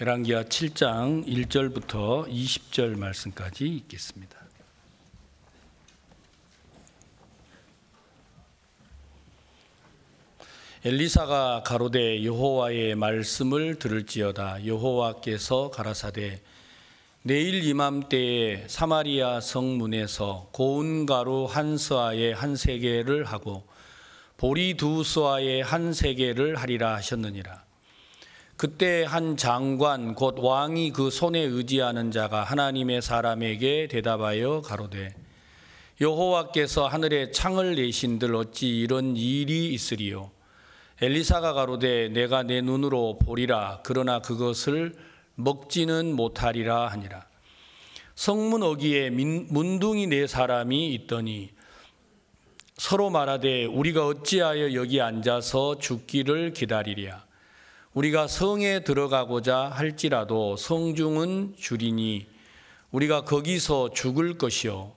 열왕기하 7장 1절부터 20절 말씀까지 읽겠습니다. 엘리사가 가로되 여호와의 말씀을 들을지어다 여호와께서 가라사대 내일 이맘때에 사마리아 성문에서 고운 가루 한 서아에 한 세계를 하고 보리 두 서아에 한 세계를 하리라 하셨느니라 그때 한 장관 곧 왕이 그 손에 의지하는 자가 하나님의 사람에게 대답하여 가로되 여호와께서 하늘에 창을 내신들 어찌 이런 일이 있으리요 엘리사가 가로되 내가 내 눈으로 보리라 그러나 그것을 먹지는 못하리라 하니라 성문 어기에 문둥이 네 사람이 있더니 서로 말하되 우리가 어찌하여 여기 앉아서 죽기를 기다리랴 우리가 성에 들어가고자 할지라도 성중은 줄이니 우리가 거기서 죽을 것이요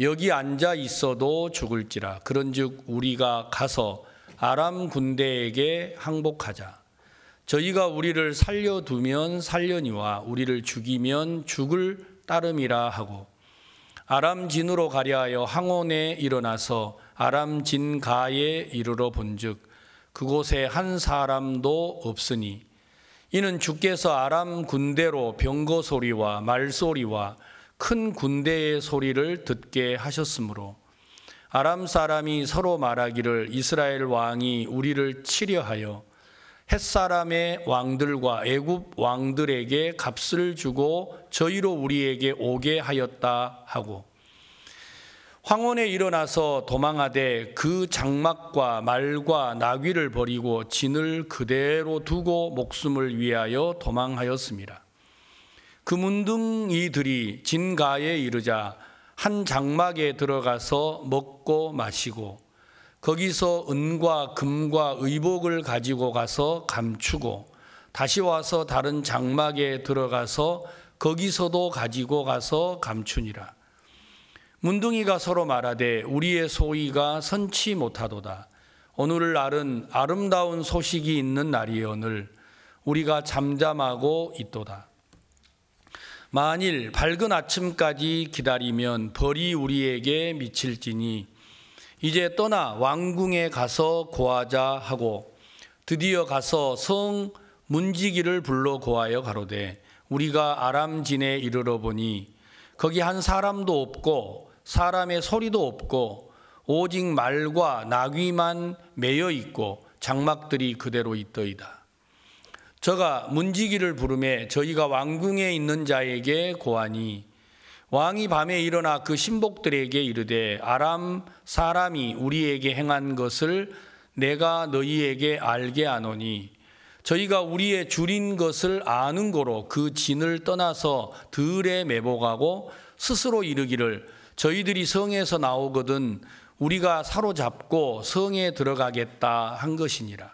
여기 앉아 있어도 죽을지라 그런즉 우리가 가서 아람 군대에게 항복하자 저희가 우리를 살려두면 살려니와 우리를 죽이면 죽을 따름이라 하고 아람 진으로 가려하여 항원에 일어나서 아람 진가에 이르러 본즉 그곳에 한 사람도 없으니 이는 주께서 아람 군대로 병거 소리와 말 소리와 큰 군대의 소리를 듣게 하셨으므로 아람 사람이 서로 말하기를 이스라엘 왕이 우리를 치려하여 햇사람의 왕들과 애굽 왕들에게 값을 주고 저희로 우리에게 오게 하였다 하고 황혼에 일어나서 도망하되 그 장막과 말과 나귀를 버리고 진을 그대로 두고 목숨을 위하여 도망하였습니다. 그 문둥이들이 진가에 이르자 한 장막에 들어가서 먹고 마시고 거기서 은과 금과 의복을 가지고 가서 감추고 다시 와서 다른 장막에 들어가서 거기서도 가지고 가서 감추니라. 문둥이가 서로 말하되 우리의 소위가 선치 못하도다. 오늘날은 아름다운 소식이 있는 날이오늘 우리가 잠잠하고 있도다. 만일 밝은 아침까지 기다리면 벌이 우리에게 미칠지니 이제 떠나 왕궁에 가서 고하자 하고 드디어 가서 성 문지기를 불러 고하여 가로되 우리가 아람진에 이르러 보니 거기 한 사람도 없고 사람의 소리도 없고 오직 말과 나귀만 매여 있고 장막들이 그대로 있더이다. 저가 문지기를 부름에 저희가 왕궁에 있는 자에게 고하니 왕이 밤에 일어나 그 신복들에게 이르되 아람 사람이 우리에게 행한 것을 내가 너희에게 알게 하노니 저희가 우리의 줄인 것을 아는 고로 그 진을 떠나서 들에 매복하고 스스로 이르기를 저희들이 성에서 나오거든 우리가 사로잡고 성에 들어가겠다 한 것이니라.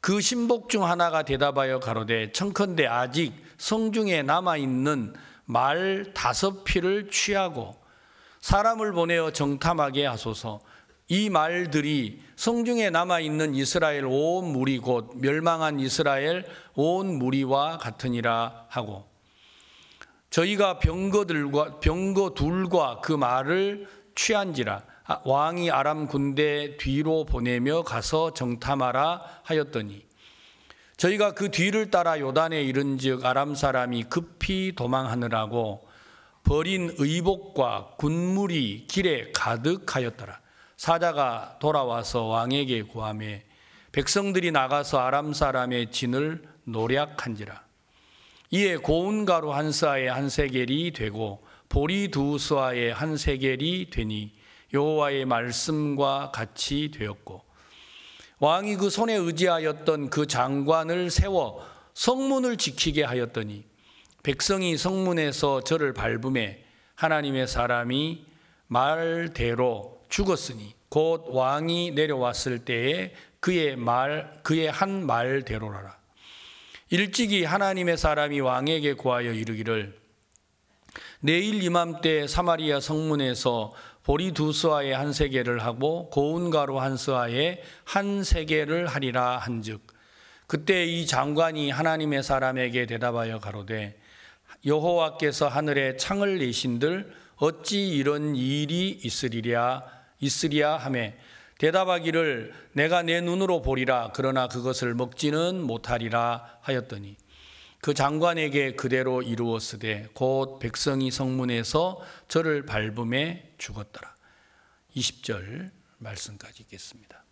그 신복 중 하나가 대답하여 가로되 청컨대 아직 성 중에 남아 있는 말 다섯 피를 취하고 사람을 보내어 정탐하게 하소서. 이 말들이 성중에 남아 있는 이스라엘 온 무리 곧 멸망한 이스라엘 온 무리와 같으니라 하고 저희가 병거들과 병거 둘과 그 말을 취한지라 아, 왕이 아람 군대 뒤로 보내며 가서 정탐하라 하였더니 저희가 그 뒤를 따라 요단에 이른즉 아람 사람이 급히 도망하느라고 버린 의복과 군물이 길에 가득하였더라 사자가 돌아와서 왕에게 구함에 백성들이 나가서 아람 사람의 진을 노략한지라 이에 고운 가루 한사에한 세겔이 되고 보리 두수아에한 세겔이 되니 여호와의 말씀과 같이 되었고 왕이 그 손에 의지하였던 그 장관을 세워 성문을 지키게 하였더니 백성이 성문에서 저를 밟음에 하나님의 사람이 말대로 죽었으니 곧 왕이 내려왔을 때에 그의 말 그의 한 말대로라라 일찍이 하나님의 사람이 왕에게 구하여 이르기를 내일 이맘때 사마리아 성문에서 보리 두 스아에 한 세계를 하고 고운 가루 한 스아에 한 세계를 하리라 한즉 그때 이 장관이 하나님의 사람에게 대답하여 가로되 여호와께서 하늘에 창을 내신들 어찌 이런 일이 있으리랴 있으랴 리 하매 대답하기를 내가 내 눈으로 보리라 그러나 그것을 먹지는 못하리라 하였더니 그 장관에게 그대로 이루었으되 곧 백성이 성문에서 저를 밟음에 죽었더라. 20절 말씀까지 있겠습니다.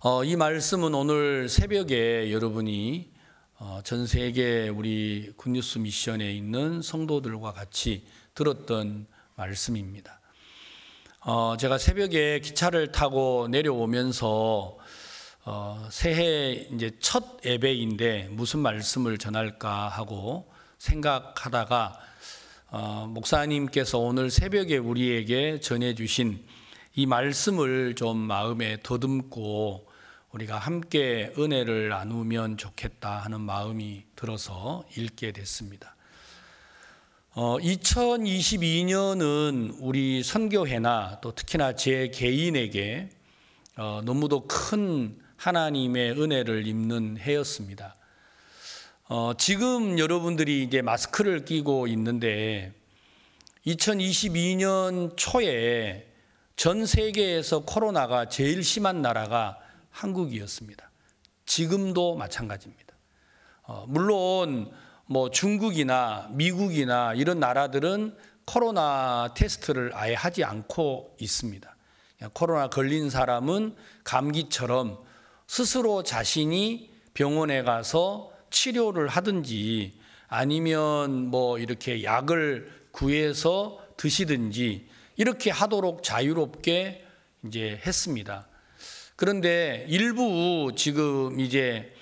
어, 이 말씀은 오늘 새벽에 여러분이 어, 전 세계 우리 굿뉴스 미션에 있는 성도들과 같이 들었던 말씀입니다. 어, 제가 새벽에 기차를 타고 내려오면서 어, 새해 이제 첫 예배인데 무슨 말씀을 전할까 하고 생각하다가 어, 목사님께서 오늘 새벽에 우리에게 전해주신 이 말씀을 좀 마음에 더듬고 우리가 함께 은혜를 나누면 좋겠다 하는 마음이 들어서 읽게 됐습니다. 어, 2022년은 우리 선교회나 또 특히나 제 개인에게 어, 너무도 큰 하나님의 은혜를 입는 해였습니다. 어, 지금 여러분들이 이제 마스크를 끼고 있는데 2022년 초에 전 세계에서 코로나가 제일 심한 나라가 한국이었습니다. 지금도 마찬가지입니다. 어, 물론 뭐 중국이나 미국이나 이런 나라들은 코로나 테스트를 아예 하지 않고 있습니다. 코로나 걸린 사람은 감기처럼 스스로 자신이 병원에 가서 치료를 하든지 아니면 뭐 이렇게 약을 구해서 드시든지 이렇게 하도록 자유롭게 이제 했습니다. 그런데 일부 지금 이제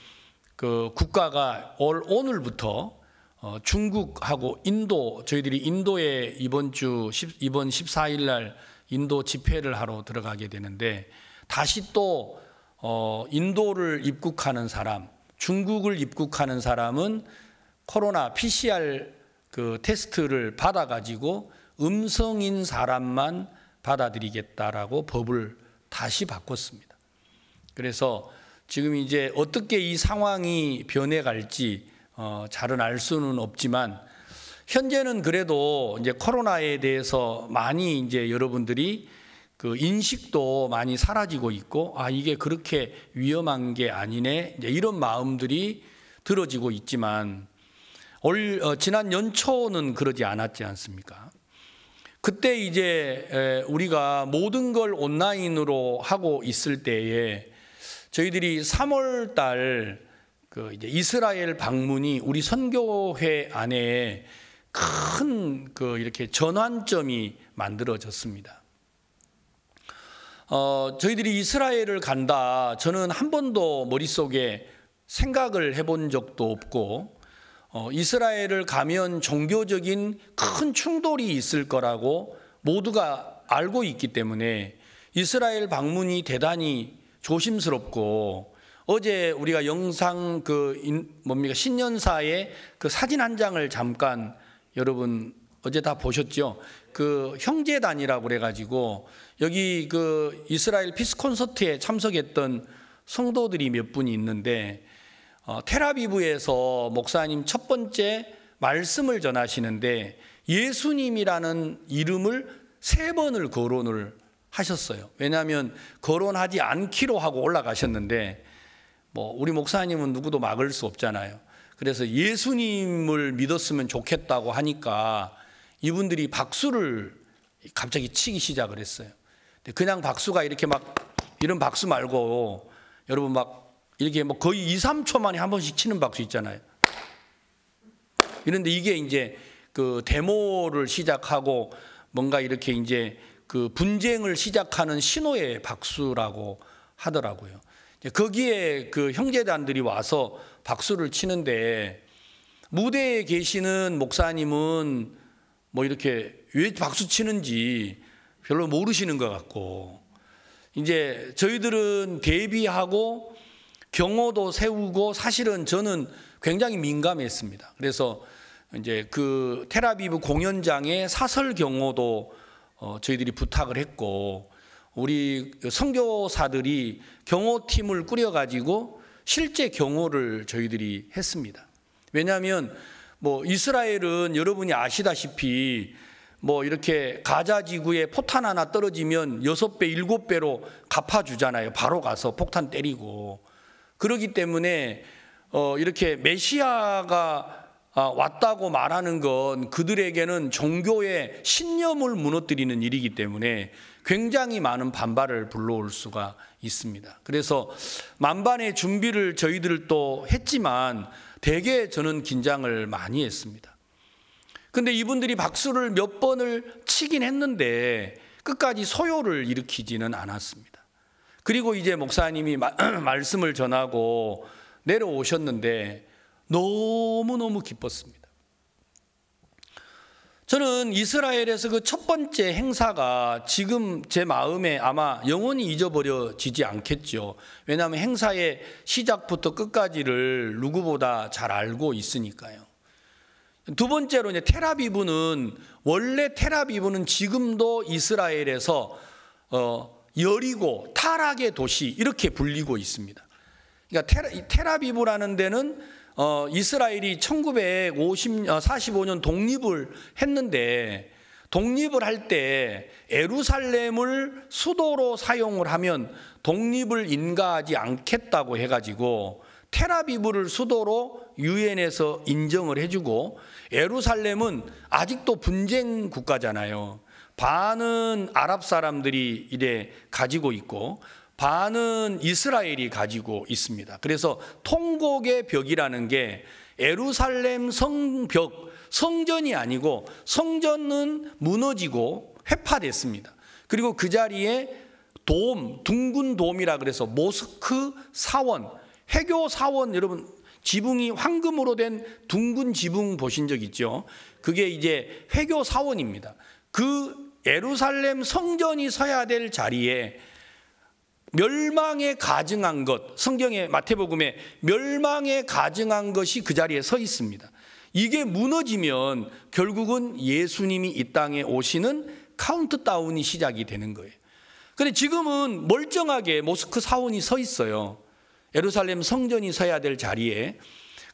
그 국가가 올 오늘부터 어, 중국하고 인도 저희들이 인도에 이번 주 10, 이번 14일 날 인도 집회를 하러 들어가게 되는데 다시 또 어, 인도를 입국하는 사람, 중국을 입국하는 사람은 코로나 PCR 그 테스트를 받아 가지고 음성인 사람만 받아들이겠다라고 법을 다시 바꿨습니다. 그래서 지금 이제 어떻게 이 상황이 변해갈지 어, 잘은 알 수는 없지만 현재는 그래도 이제 코로나에 대해서 많이 이제 여러분들이 그 인식도 많이 사라지고 있고 아 이게 그렇게 위험한 게 아니네 이런 마음들이 들어지고 있지만 올 어, 지난 연초는 그러지 않았지 않습니까? 그때 이제 우리가 모든 걸 온라인으로 하고 있을 때에 저희들이 3월 달그 이제 이스라엘 방문이 우리 선교회 안에 큰그 이렇게 전환점이 만들어졌습니다. 어, 저희들이 이스라엘을 간다. 저는 한 번도 머릿속에 생각을 해본 적도 없고 어, 이스라엘을 가면 종교적인 큰 충돌이 있을 거라고 모두가 알고 있기 때문에 이스라엘 방문이 대단히 조심스럽고 어제 우리가 영상 그 인, 뭡니까 신년사에그 사진 한 장을 잠깐 여러분 어제 다 보셨죠? 그 형제단이라고 그래가지고 여기 그 이스라엘 피스 콘서트에 참석했던 성도들이 몇 분이 있는데 어, 테라비브에서 목사님 첫 번째 말씀을 전하시는데 예수님이라는 이름을 세 번을 거론을 하셨어요. 왜냐하면 거론하지 않기로 하고 올라가셨는데 뭐 우리 목사님은 누구도 막을 수 없잖아요. 그래서 예수님을 믿었으면 좋겠다고 하니까 이분들이 박수를 갑자기 치기 시작을 했어요. 그냥 박수가 이렇게 막 이런 박수 말고 여러분 막 이렇게 뭐 거의 2, 3초 만에 한 번씩 치는 박수 있잖아요. 이런데 이게 이제 그 데모를 시작하고 뭔가 이렇게 이제 그 분쟁을 시작하는 신호의 박수라고 하더라고요. 거기에 그 형제단들이 와서 박수를 치는데 무대에 계시는 목사님은 뭐 이렇게 왜 박수 치는지 별로 모르시는 것 같고 이제 저희들은 대비하고 경호도 세우고 사실은 저는 굉장히 민감했습니다. 그래서 이제 그 테라비브 공연장의 사설 경호도 어, 저희들이 부탁을 했고 우리 그 선교사들이 경호팀을 꾸려가지고 실제 경호를 저희들이 했습니다. 왜냐하면 뭐 이스라엘은 여러분이 아시다시피 뭐 이렇게 가자 지구에 포탄 하나 떨어지면 여섯 배, 일곱 배로 갚아주잖아요. 바로 가서 폭탄 때리고. 그러기 때문에 어 이렇게 메시아가 아, 왔다고 말하는 건 그들에게는 종교의 신념을 무너뜨리는 일이기 때문에 굉장히 많은 반발을 불러올 수가 있습니다. 그래서 만반의 준비를 저희들도 했지만 대개 저는 긴장을 많이 했습니다. 근데 이분들이 박수를 몇 번을 치긴 했는데 끝까지 소요를 일으키지는 않았습니다. 그리고 이제 목사님이 말씀을 전하고 내려오셨는데 너무너무 기뻤습니다. 저는 이스라엘에서 그 첫 번째 행사가 지금 제 마음에 아마 영원히 잊어버려지지 않겠죠. 왜냐하면 행사의 시작부터 끝까지를 누구보다 잘 알고 있으니까요. 두 번째로 이제 테라비브는 원래 테라비브는 지금도 이스라엘에서 어, 여리고 타락의 도시 이렇게 불리고 있습니다. 그러니까 테라, 테라비브라는 데는 어, 이스라엘이 1945년 어, 독립을 했는데 독립을 할 때 에루살렘을 수도로 사용을 하면 독립을 인가하지 않겠다고 해가지고 테라비브를 수도로 유엔에서 인정을 해주고 에루살렘은 아직도 분쟁 국가잖아요. 반은 아랍 사람들이 이래 가지고 있고 반은 이스라엘이 가지고 있습니다. 그래서 통곡의 벽이라는 게 에루살렘 성벽, 성전이 아니고 성전은 무너지고 회파됐습니다. 그리고 그 자리에 돔, 둥근 돔이라 그래서 모스크 사원, 해교 사원 여러분 지붕이 황금으로 된 둥근 지붕 보신 적 있죠? 그게 이제 회교 사원입니다. 그에루살렘 성전이 서야 될 자리에 멸망에 가증한 것, 성경의 마태복음에 멸망에 가증한 것이 그 자리에 서 있습니다. 이게 무너지면 결국은 예수님이 이 땅에 오시는 카운트다운이 시작이 되는 거예요. 근데 지금은 멀쩡하게 모스크 사원이 서 있어요. 예루살렘 성전이 서야 될 자리에.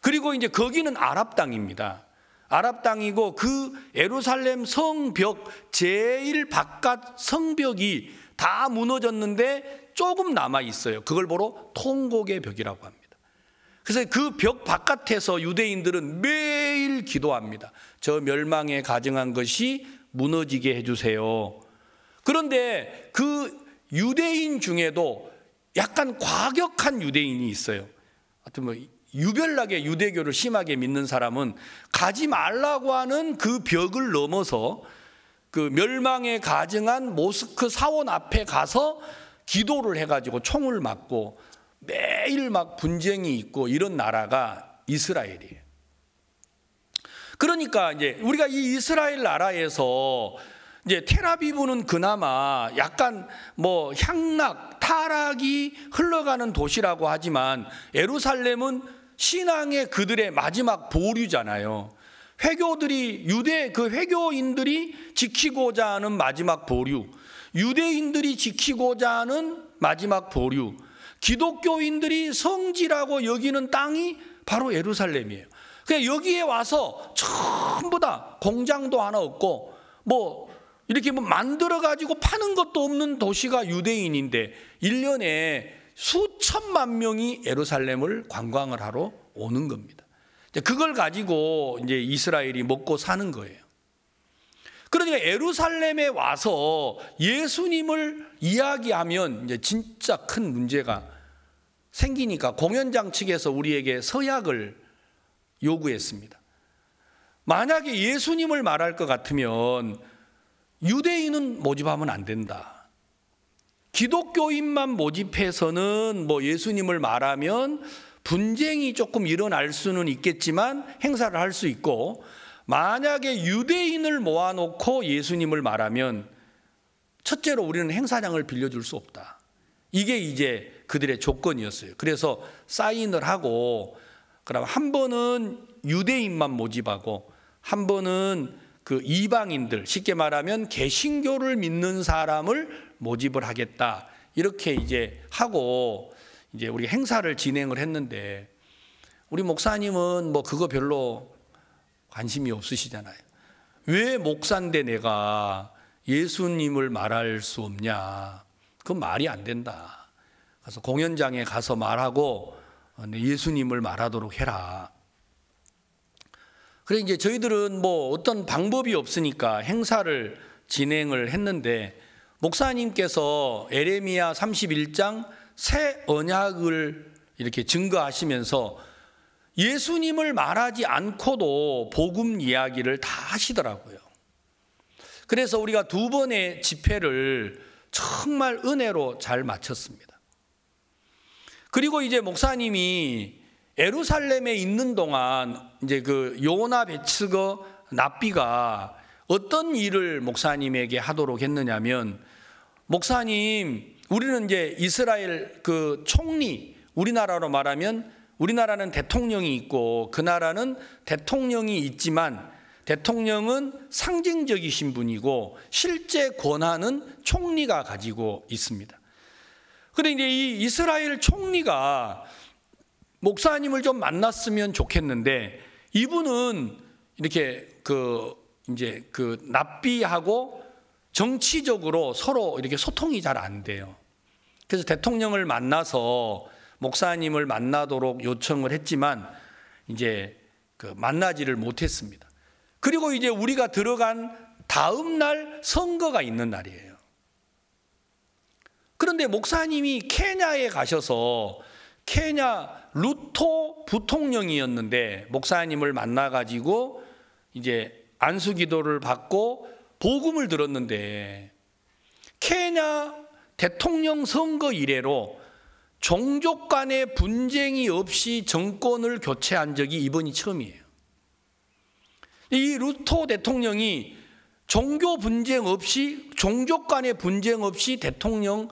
그리고 이제 거기는 아랍 땅입니다. 아랍 땅이고 그 예루살렘 성벽 제일 바깥 성벽이 다 무너졌는데 조금 남아 있어요. 그걸 보러 통곡의 벽이라고 합니다. 그래서 그 벽 바깥에서 유대인들은 매일 기도합니다. 저 멸망에 가증한 것이 무너지게 해주세요. 그런데 그 유대인 중에도 약간 과격한 유대인이 있어요. 하여튼 뭐 유별나게 유대교를 심하게 믿는 사람은 가지 말라고 하는 그 벽을 넘어서 그 멸망에 가증한 모스크 사원 앞에 가서 기도를 해가지고 총을 맞고 매일 막 분쟁이 있고 이런 나라가 이스라엘이에요. 그러니까 이제 우리가 이 이스라엘 나라에서 이제 테라비브는 그나마 약간 뭐 향락, 타락이 흘러가는 도시라고 하지만 에루살렘은 신앙의 그들의 마지막 보류잖아요. 회교들이 유대 그 회교인들이 지키고자 하는 마지막 보류. 유대인들이 지키고자 하는 마지막 보류, 기독교인들이 성지라고 여기는 땅이 바로 예루살렘이에요. 그러 여기에 와서 전부 다 공장도 하나 없고 뭐 이렇게 뭐 만들어 가지고 파는 것도 없는 도시가 유대인인데 1년에 수천만 명이 예루살렘을 관광을 하러 오는 겁니다. 그걸 가지고 이제 이스라엘이 먹고 사는 거예요. 그러니까 예루살렘에 와서 예수님을 이야기하면 이제 진짜 큰 문제가 생기니까 공연장 측에서 우리에게 서약을 요구했습니다. 만약에 예수님을 말할 것 같으면 유대인은 모집하면 안 된다. 기독교인만 모집해서는 뭐 예수님을 말하면 분쟁이 조금 일어날 수는 있겠지만 행사를 할 수 있고 만약에 유대인을 모아놓고 예수님을 말하면 첫째로 우리는 행사장을 빌려줄 수 없다. 이게 이제 그들의 조건이었어요. 그래서 사인을 하고 그럼 한 번은 유대인만 모집하고 한 번은 그 이방인들 쉽게 말하면 개신교를 믿는 사람을 모집을 하겠다. 이렇게 이제 하고 이제 우리 행사를 진행을 했는데 우리 목사님은 뭐 그거 별로 관심이 없으시잖아요. 왜 목사인데 내가 예수님을 말할 수 없냐? 그 말이 안 된다. 그래서 공연장에 가서 말하고 어, 네, 예수님을 말하도록 해라. 그래 이제 저희들은 뭐 어떤 방법이 없으니까 행사를 진행을 했는데 목사님께서 에레미야 31장 새 언약을 이렇게 증거하시면서 예수님을 말하지 않고도 복음 이야기를 다 하시더라고요. 그래서 우리가 두 번의 집회를 정말 은혜로 잘 마쳤습니다. 그리고 이제 목사님이 에루살렘에 있는 동안 이제 그 요나 베츠거 나비가 어떤 일을 목사님에게 하도록 했느냐면 목사님 우리는 이제 이스라엘 그 총리 우리나라로 말하면 우리나라는 대통령이 있고 그 나라는 대통령이 있지만 대통령은 상징적이신 분이고 실제 권한은 총리가 가지고 있습니다. 그런데 이제 이 이스라엘 총리가 목사님을 좀 만났으면 좋겠는데 이분은 이렇게 그 이제 그 납비하고 정치적으로 서로 이렇게 소통이 잘 안 돼요. 그래서 대통령을 만나서 목사님을 만나도록 요청을 했지만 이제 그 만나지를 못했습니다. 그리고 이제 우리가 들어간 다음 날 선거가 있는 날이에요. 그런데 목사님이 케냐에 가셔서 케냐 루토 부통령이었는데 목사님을 만나 가지고 이제 안수 기도를 받고 복음을 들었는데 케냐 대통령 선거 이래로 종족 간의 분쟁이 없이 정권을 교체한 적이 이번이 처음이에요. 이 루토 대통령이 종교 분쟁 없이 종족 간의 분쟁 없이 대통령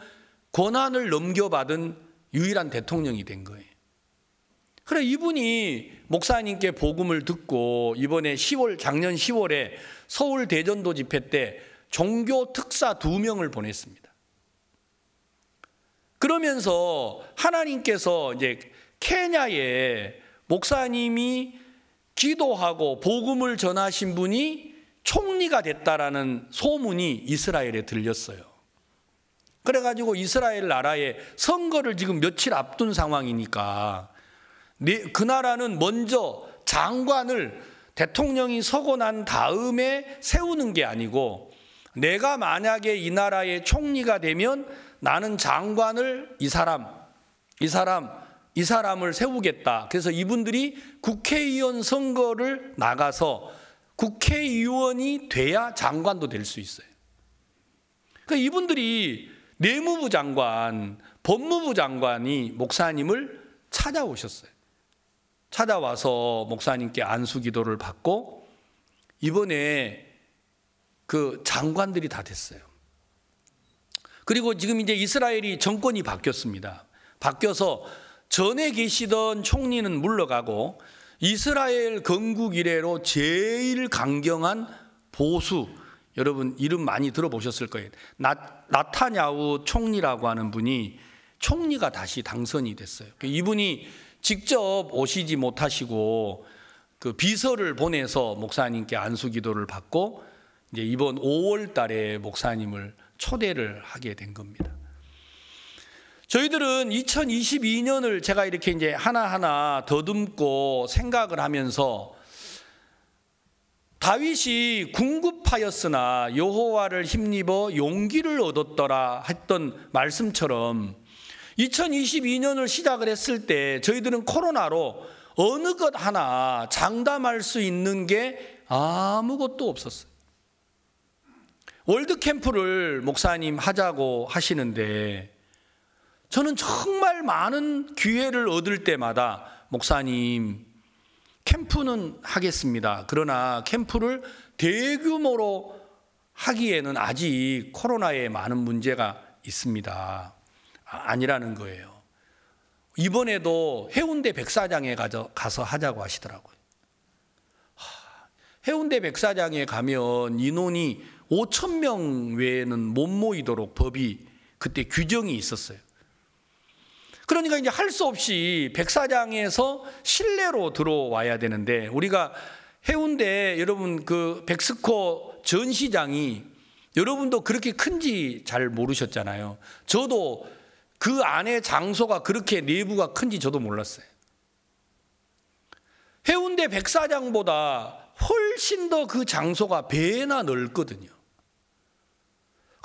권한을 넘겨받은 유일한 대통령이 된 거예요. 그래 이분이 목사님께 복음을 듣고 이번에 10월 작년 10월에 서울 대전도 집회 때 종교 특사 두 명을 보냈습니다. 그러면서 하나님께서 이제 케냐에 목사님이 기도하고 복음을 전하신 분이 총리가 됐다라는 소문이 이스라엘에 들렸어요. 그래가지고 이스라엘 나라에 선거를 지금 며칠 앞둔 상황이니까 네, 그 나라는 먼저 장관을 대통령이 서고 난 다음에 세우는 게 아니고 내가 만약에 이 나라의 총리가 되면 나는 장관을 이 사람, 이 사람, 이 사람을 세우겠다. 그래서 이분들이 국회의원 선거를 나가서 국회의원이 돼야 장관도 될 수 있어요. 그러니까 이분들이 내무부 장관, 법무부 장관이 목사님을 찾아오셨어요. 찾아와서 목사님께 안수 기도를 받고 이번에 그 장관들이 다 됐어요. 그리고 지금 이제 이스라엘이 정권이 바뀌었습니다. 바뀌어서 전에 계시던 총리는 물러가고 이스라엘 건국 이래로 제일 강경한 보수 여러분 이름 많이 들어보셨을 거예요. 나, 나타냐우 총리라고 하는 분이 총리가 다시 당선이 됐어요. 그 이분이 직접 오시지 못하시고 그 비서를 보내서 목사님께 안수 기도를 받고 이제 이번 5월 달에 목사님을 초대를 하게 된 겁니다. 저희들은 2022년을 제가 이렇게 이제 하나하나 더듬고 생각을 하면서 다윗이 궁급하였으나 여호와를 힘입어 용기를 얻었더라 했던 말씀처럼 2022년을 시작을 했을 때 저희들은 코로나로 어느 것 하나 장담할 수 있는 게 아무것도 없었어요. 월드 캠프를 목사님 하자고 하시는데 저는 정말 많은 기회를 얻을 때마다 목사님 캠프는 하겠습니다. 그러나 캠프를 대규모로 하기에는 아직 코로나에 많은 문제가 있습니다. 아, 아니라는 거예요. 이번에도 해운대 백사장에 가서, 가서 하자고 하시더라고요. 해운대 백사장에 가면 인원이 5천 명 외에는 못 모이도록 법이 그때 규정이 있었어요. 그러니까 이제 할 수 없이 백사장에서 실내로 들어와야 되는데 우리가 해운대 여러분 그 백스코 전시장이 여러분도 그렇게 큰지 잘 모르셨잖아요. 저도 그 안에 장소가 그렇게 내부가 큰지 저도 몰랐어요. 해운대 백사장보다 훨씬 더 그 장소가 배나 넓거든요.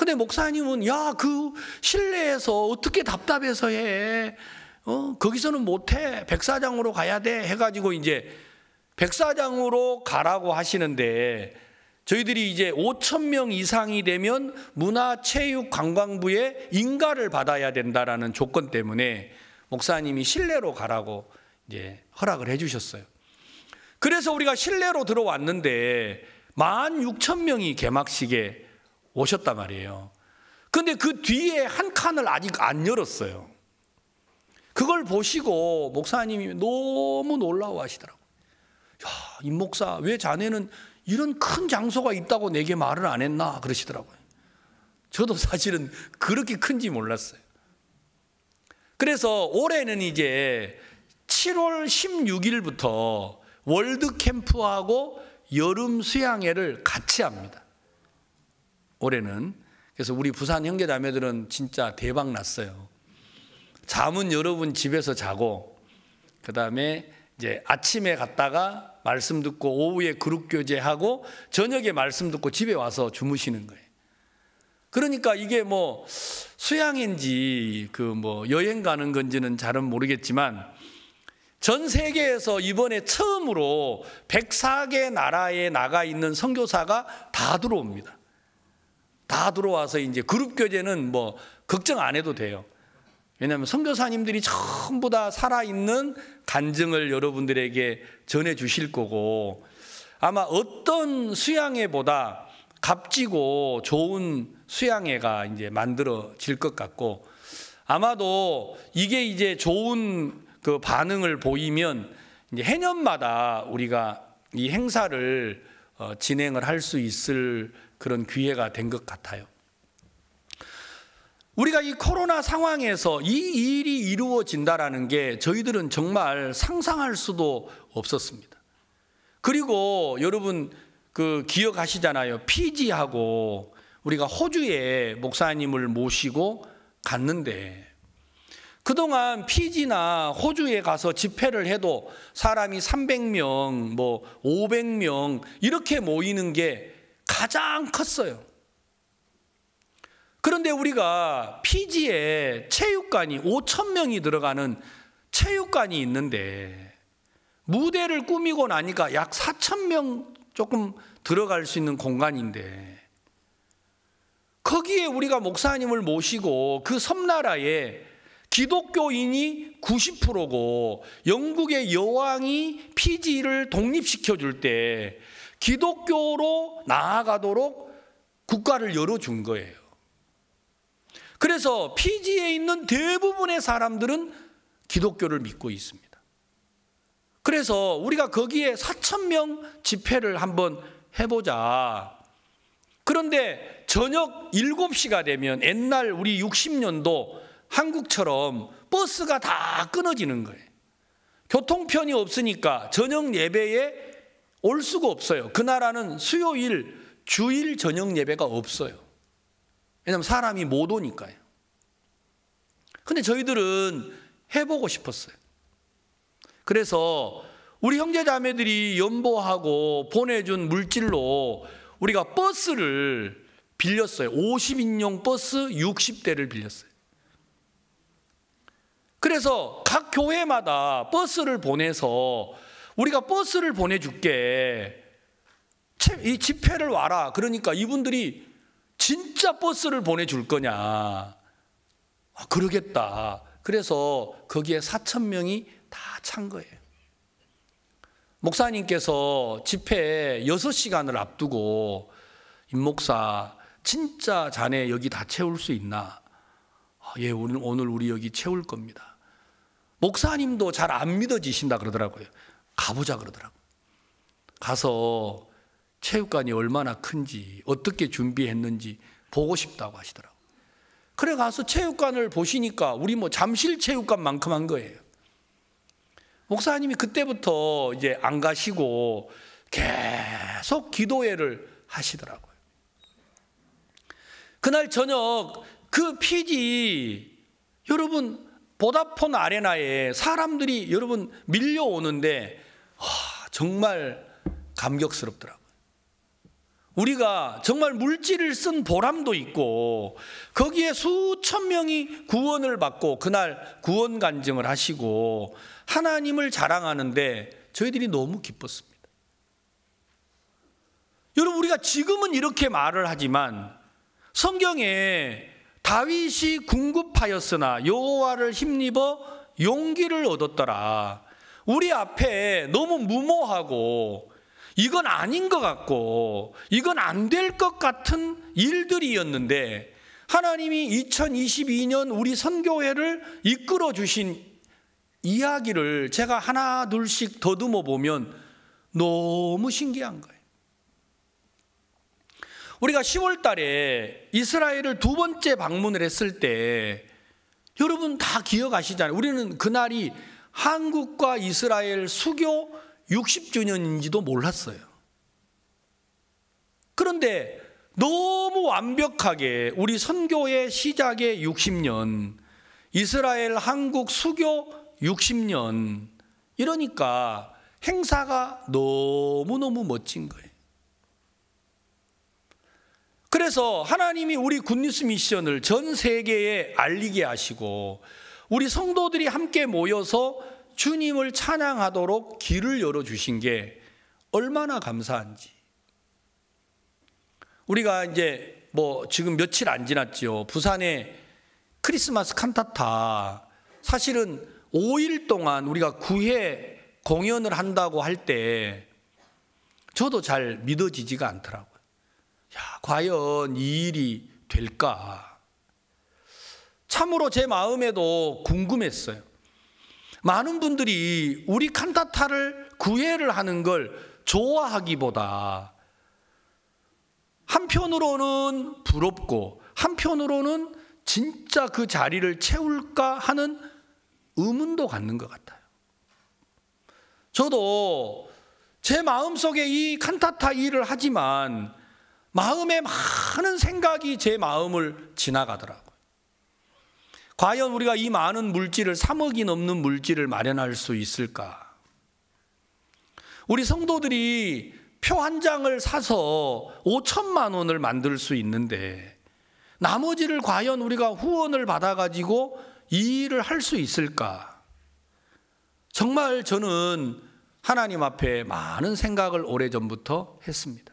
근데 목사님은 야 그 실내에서 어떻게 답답해서 해? 어 거기서는 못해 백사장으로 가야 돼 해가지고 이제 백사장으로 가라고 하시는데 저희들이 이제 5천 명 이상이 되면 문화체육관광부의 인가를 받아야 된다라는 조건 때문에 목사님이 실내로 가라고 이제 허락을 해주셨어요. 그래서 우리가 실내로 들어왔는데 1만 6천 명이 개막식에 오셨단 말이에요. 근데 그 뒤에 한 칸을 아직 안 열었어요. 그걸 보시고 목사님이 너무 놀라워 하시더라고. 야, 임 목사, 왜 자네는 이런 큰 장소가 있다고 내게 말을 안 했나? 그러시더라고요. 저도 사실은 그렇게 큰지 몰랐어요. 그래서 올해는 이제 7월 16일부터 월드 캠프하고 여름 수양회를 같이 합니다. 올해는. 그래서 우리 부산 형제 자매들은 진짜 대박 났어요. 잠은 여러분 집에서 자고 그다음에 이제 아침에 갔다가 말씀 듣고 오후에 그룹 교제하고 저녁에 말씀 듣고 집에 와서 주무시는 거예요. 그러니까 이게 뭐 수양인지 그 뭐 여행 가는 건지는 잘은 모르겠지만 전 세계에서 이번에 처음으로 104개 나라에 나가 있는 선교사가 다 들어옵니다. 다 들어와서 이제 그룹 교제는 뭐 걱정 안 해도 돼요. 왜냐하면 선교사님들이 전부 다 살아있는 간증을 여러분들에게 전해 주실 거고 아마 어떤 수양회보다 값지고 좋은 수양회가 이제 만들어질 것 같고 아마도 이게 이제 좋은 그 반응을 보이면 이제 해년마다 우리가 이 행사를 어, 진행을 할 수 있을 그런 기회가 된 것 같아요. 우리가 이 코로나 상황에서 이 일이 이루어진다라는 게 저희들은 정말 상상할 수도 없었습니다. 그리고 여러분 그 기억하시잖아요. 피지하고 우리가 호주에 목사님을 모시고 갔는데 그동안 피지나 호주에 가서 집회를 해도 사람이 300명, 뭐 500명 이렇게 모이는 게 가장 컸어요. 그런데 우리가 피지에 체육관이 5천 명이 들어가는 체육관이 있는데 무대를 꾸미고 나니까 약 4천 명 조금 들어갈 수 있는 공간인데 거기에 우리가 목사님을 모시고 그 섬나라에 기독교인이 90%고 영국의 여왕이 피지를 독립시켜 줄때 기독교로 나아가도록 국가를 열어준 거예요. 그래서 피지에 있는 대부분의 사람들은 기독교를 믿고 있습니다. 그래서 우리가 거기에 4천 명 집회를 한번 해보자. 그런데 저녁 7시가 되면 옛날 우리 60년도 한국처럼 버스가 다 끊어지는 거예요. 교통편이 없으니까 저녁 예배에 올 수가 없어요. 그 나라는 수요일, 주일 저녁 예배가 없어요. 왜냐하면 사람이 못 오니까요. 근데 저희들은 해보고 싶었어요. 그래서 우리 형제 자매들이 연보하고 보내준 물질로 우리가 버스를 빌렸어요. 50인용 버스 60대를 빌렸어요. 그래서 각 교회마다 버스를 보내서 우리가 버스를 보내줄게. 이 집회를 와라. 그러니까 이분들이 진짜 버스를 보내줄 거냐. 아, 그러겠다. 그래서 거기에 4천 명이 다 찬 거예요. 목사님께서 집회 6시간을 앞두고 임목사 진짜 자네 여기 다 채울 수 있나? 아, 예, 오늘, 오늘 우리 여기 채울 겁니다. 목사님도 잘 안 믿어지신다 그러더라고요. 가보자 그러더라고. 가서 체육관이 얼마나 큰지 어떻게 준비했는지 보고 싶다고 하시더라고. 그래 가서 체육관을 보시니까 우리 뭐 잠실 체육관만큼 한 거예요. 목사님이 그때부터 이제 안 가시고 계속 기도회를 하시더라고요. 그날 저녁 그 피지 여러분 보다폰 아레나에 사람들이 여러분 밀려오는데 와, 아, 정말 감격스럽더라고요. 우리가 정말 물질을 쓴 보람도 있고 거기에 수천 명이 구원을 받고 그날 구원 간증을 하시고 하나님을 자랑하는데 저희들이 너무 기뻤습니다. 여러분 우리가 지금은 이렇게 말을 하지만 성경에 다윗이 궁급하였으나 여호와를 힘입어 용기를 얻었더라. 우리 앞에 너무 무모하고 이건 아닌 것 같고 이건 안 될 것 같은 일들이었는데 하나님이 2022년 우리 선교회를 이끌어 주신 이야기를 제가 하나 둘씩 더듬어 보면 너무 신기한 거예요. 우리가 10월 달에 이스라엘을 두 번째 방문을 했을 때 여러분 다 기억하시잖아요. 우리는 그날이 한국과 이스라엘 수교 60주년인지도 몰랐어요. 그런데 너무 완벽하게 우리 선교의 시작에 60년, 이스라엘 한국 수교 60년, 이러니까 행사가 너무너무 멋진 거예요. 그래서 하나님이 우리 굿뉴스 미션을 전 세계에 알리게 하시고 우리 성도들이 함께 모여서 주님을 찬양하도록 길을 열어주신 게 얼마나 감사한지. 우리가 이제 뭐 지금 며칠 안 지났지요. 부산에 크리스마스 칸타타. 사실은 5일 동안 우리가 9회 공연을 한다고 할 때 저도 잘 믿어지지가 않더라고. 요 야, 과연 이 일이 될까? 참으로 제 마음에도 궁금했어요. 많은 분들이 우리 칸타타를 구애를 하는 걸 좋아하기보다 한편으로는 부럽고 한편으로는 진짜 그 자리를 채울까 하는 의문도 갖는 것 같아요. 저도 제 마음속에 이 칸타타 일을 하지만 마음에 많은 생각이 제 마음을 지나가더라고요. 과연 우리가 이 많은 물질을 3억이 넘는 물질을 마련할 수 있을까? 우리 성도들이 표 한 장을 사서 5천만 원을 만들 수 있는데 나머지를 과연 우리가 후원을 받아가지고 이 일을 할 수 있을까? 정말 저는 하나님 앞에 많은 생각을 오래전부터 했습니다.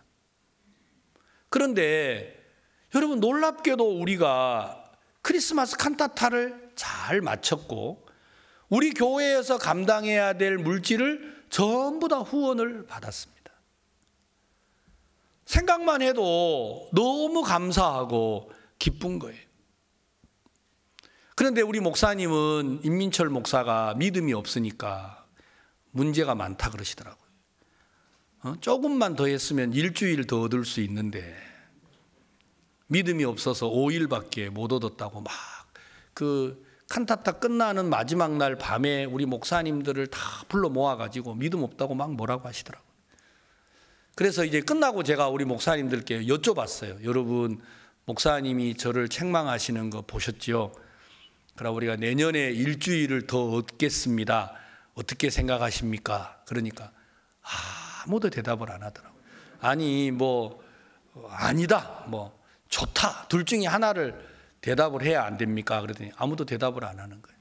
그런데 여러분 놀랍게도 우리가 크리스마스 칸타타를 잘 마쳤고 우리 교회에서 감당해야 될 물질을 전부 다 후원을 받았습니다. 생각만 해도 너무 감사하고 기쁜 거예요. 그런데 우리 목사님은 임민철 목사가 믿음이 없으니까 문제가 많다 그러시더라고요. 어? 조금만 더 했으면 일주일 더 얻을 수 있는데 믿음이 없어서 5일밖에 못 얻었다고 막 그 칸타타 끝나는 마지막 날 밤에 우리 목사님들을 다 불러 모아가지고 믿음 없다고 막 뭐라고 하시더라고요. 그래서 이제 끝나고 제가 우리 목사님들께 여쭤봤어요. 여러분 목사님이 저를 책망하시는 거보셨죠그럼 우리가 내년에 일주일을 더 얻겠습니다. 어떻게 생각하십니까? 그러니까 아 아무도 대답을 안 하더라고. 아니 뭐 아니다 뭐 좋다 둘 중에 하나를 대답을 해야 안 됩니까? 그러더니 아무도 대답을 안 하는 거예요.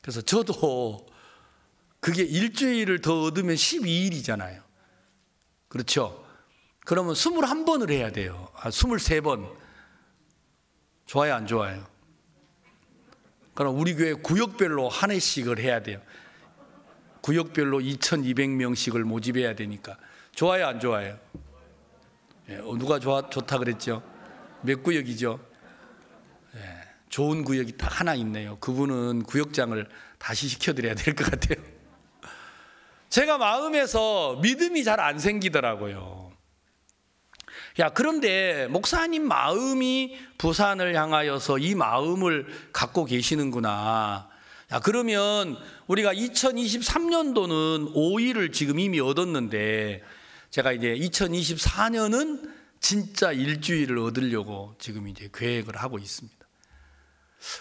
그래서 저도 그게 일주일을 더 얻으면 12일이잖아요. 그렇죠? 그러면 21번을 해야 돼요. 아, 23번. 좋아요, 안 좋아요? 그럼 우리 교회 구역별로 한 해씩을 해야 돼요. 구역별로 2,200명씩을 모집해야 되니까 좋아요 안 좋아요? 예, 어, 누가 좋아, 좋다 그랬죠? 몇 구역이죠? 예, 좋은 구역이 딱 하나 있네요. 그분은 구역장을 다시 시켜드려야 될 것 같아요. 제가 마음에서 믿음이 잘 안 생기더라고요. 야, 그런데 목사님 마음이 부산을 향하여서 이 마음을 갖고 계시는구나. 아, 그러면 우리가 2023년도는 5위를 지금 이미 얻었는데 제가 이제 2024년은 진짜 일주일을 얻으려고 지금 이제 계획을 하고 있습니다.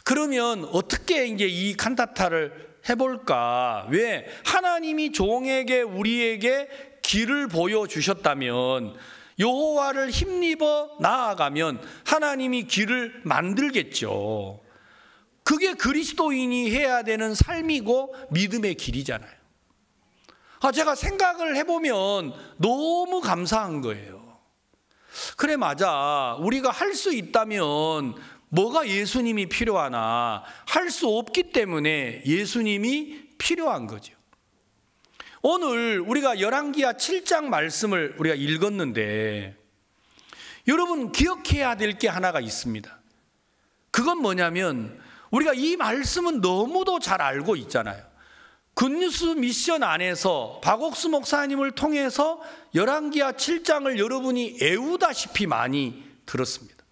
그러면 어떻게 이제 이 칸타타를 해볼까? 왜 하나님이 종에게 우리에게 길을 보여 주셨다면 여호와를 힘입어 나아가면 하나님이 길을 만들겠죠. 그게 그리스도인이 해야 되는 삶이고 믿음의 길이잖아요. 아, 제가 생각을 해보면 너무 감사한 거예요. 그래, 맞아. 우리가 할 수 있다면 뭐가 예수님이 필요하나 할 수 없기 때문에 예수님이 필요한 거죠. 오늘 우리가 열왕기하 7장 말씀을 우리가 읽었는데 여러분 기억해야 될 게 하나가 있습니다. 그건 뭐냐면 우리가 이 말씀은 너무도 잘 알고 있잖아요. 굿뉴 미션 안에서 박옥수 목사님을 통해서 열왕기하 7장을 여러분이 애우다시피 많이 들었습니다.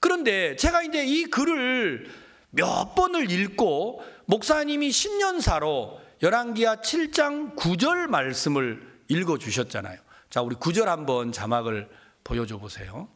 그런데 제가 이제 이 글을 몇 번을 읽고 목사님이 1년사로 열왕기하 7장 9절 말씀을 읽어 주셨잖아요. 자, 우리 9절 한번 자막을 보여줘 보세요.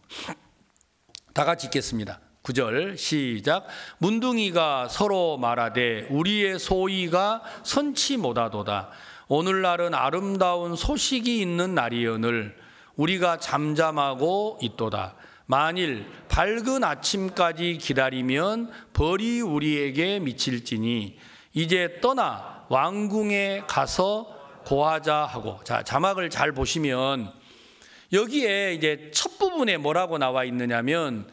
다 같이 읽겠습니다. 9절 시작 문둥이가 서로 말하되 우리의 소위가 선치 못하도다 오늘날은 아름다운 소식이 있는 날이여늘 우리가 잠잠하고 있도다 만일 밝은 아침까지 기다리면 벌이 우리에게 미칠지니 이제 떠나 왕궁에 가서 고하자 하고 자 자막을 잘 보시면 여기에 이제 첫 부분에 뭐라고 나와 있느냐면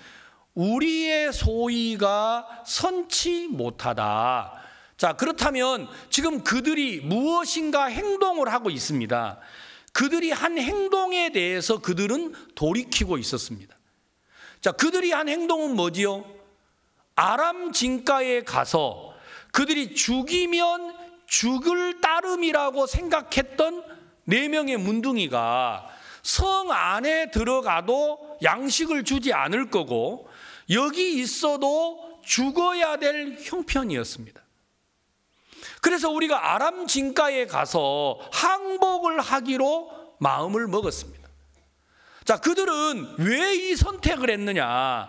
우리의 소위가 선치 못하다. 자, 그렇다면 지금 그들이 무엇인가 행동을 하고 있습니다. 그들이 한 행동에 대해서 그들은 돌이키고 있었습니다. 자, 그들이 한 행동은 뭐지요? 아람 진가에 가서 그들이 죽이면 죽을 따름이라고 생각했던 네 명의 문둥이가 성 안에 들어가도 양식을 주지 않을 거고 여기 있어도 죽어야 될 형편이었습니다. 그래서 우리가 아람 진가에 가서 항복을 하기로 마음을 먹었습니다. 자, 그들은 왜 이 선택을 했느냐?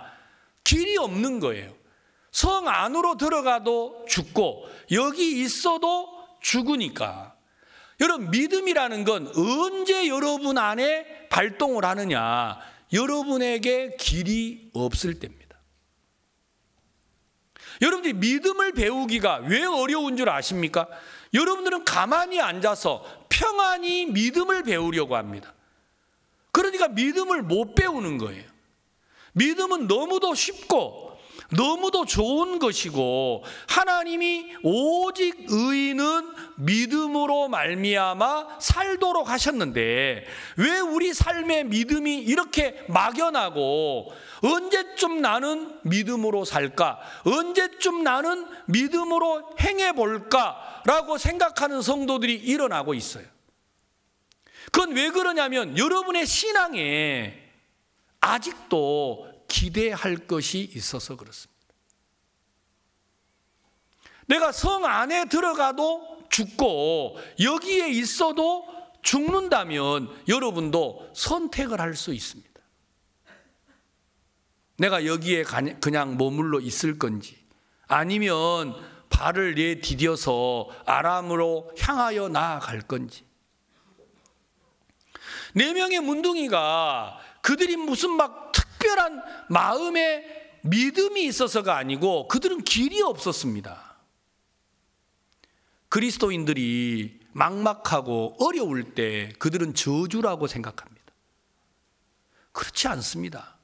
길이 없는 거예요. 성 안으로 들어가도 죽고 여기 있어도 죽으니까. 여러분, 믿음이라는 건 언제 여러분 안에 발동을 하느냐? 여러분에게 길이 없을 때입니다. 여러분들이 믿음을 배우기가 왜 어려운 줄 아십니까? 여러분들은 가만히 앉아서 평안히 믿음을 배우려고 합니다. 그러니까 믿음을 못 배우는 거예요. 믿음은 너무도 쉽고 너무도 좋은 것이고 하나님이 오직 의인은 믿음으로 말미암아 살도록 하셨는데 왜 우리 삶의 믿음이 이렇게 막연하고 언제쯤 나는 믿음으로 살까? 언제쯤 나는 믿음으로 행해 볼까라고 생각하는 성도들이 일어나고 있어요. 그건 왜 그러냐면 여러분의 신앙에 아직도 기대할 것이 있어서 그렇습니다. 내가 성 안에 들어가도 죽고 여기에 있어도 죽는다면 여러분도 선택을 할 수 있습니다. 내가 여기에 그냥 머물러 있을 건지 아니면 발을 내디뎌서 아람으로 향하여 나아갈 건지 네 명의 문둥이가 그들이 무슨 막 특별한 마음의 믿음이 있어서가 아니고 그들은 길이 없었습니다. 그리스도인들이 막막하고 어려울 때 그들은 저주라고 생각합니다. 그렇지 않습니다.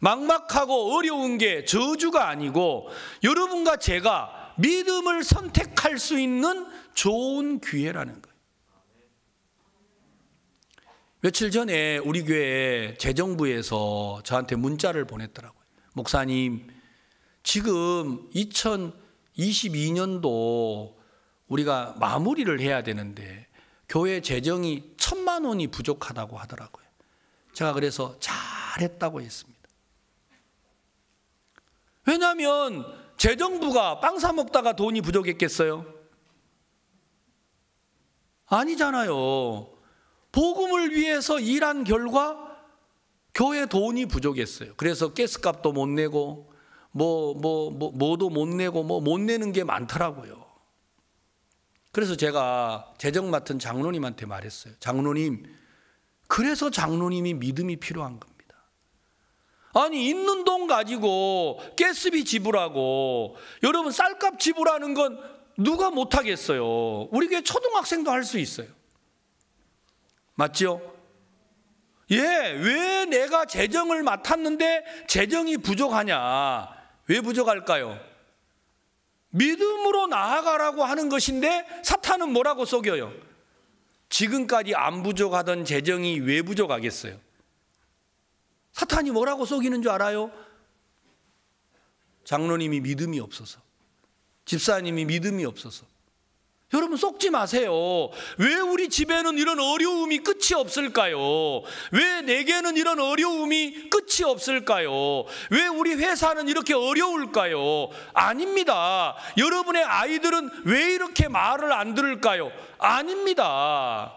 막막하고 어려운 게 저주가 아니고 여러분과 제가 믿음을 선택할 수 있는 좋은 기회라는 거 며칠 전에 우리 교회 재정부에서 저한테 문자를 보냈더라고요. 목사님, 지금 2022년도 우리가 마무리를 해야 되는데 교회 재정이 천만 원이 부족하다고 하더라고요. 제가 그래서 잘했다고 했습니다. 왜냐하면 재정부가 빵 사 먹다가 돈이 부족했겠어요? 아니잖아요. 복음을 위해서 일한 결과 교회 돈이 부족했어요. 그래서 가스값도 못 내고 뭐뭐뭐 뭐, 뭐, 뭐 도못 내고 뭐 못 내는 게 많더라고요. 그래서 제가 재정 맡은 장로님한테 말했어요. 장로님, 그래서 장로님이 믿음이 필요한 겁니다. 아니 있는 돈 가지고 가스비 지불하고 여러분 쌀값 지불하는 건 누가 못 하겠어요. 우리 교회 초등학생도 할 수 있어요. 맞죠? 예, 왜 내가 재정을 맡았는데 재정이 부족하냐? 왜 부족할까요? 믿음으로 나아가라고 하는 것인데 사탄은 뭐라고 속여요? 지금까지 안 부족하던 재정이 왜 부족하겠어요? 사탄이 뭐라고 속이는 줄 알아요? 장로님이 믿음이 없어서. 집사님이 믿음이 없어서. 여러분 속지 마세요. 왜 우리 집에는 이런 어려움이 끝이 없을까요? 왜 내게는 이런 어려움이 끝이 없을까요? 왜 우리 회사는 이렇게 어려울까요? 아닙니다. 여러분의 아이들은 왜 이렇게 말을 안 들을까요? 아닙니다.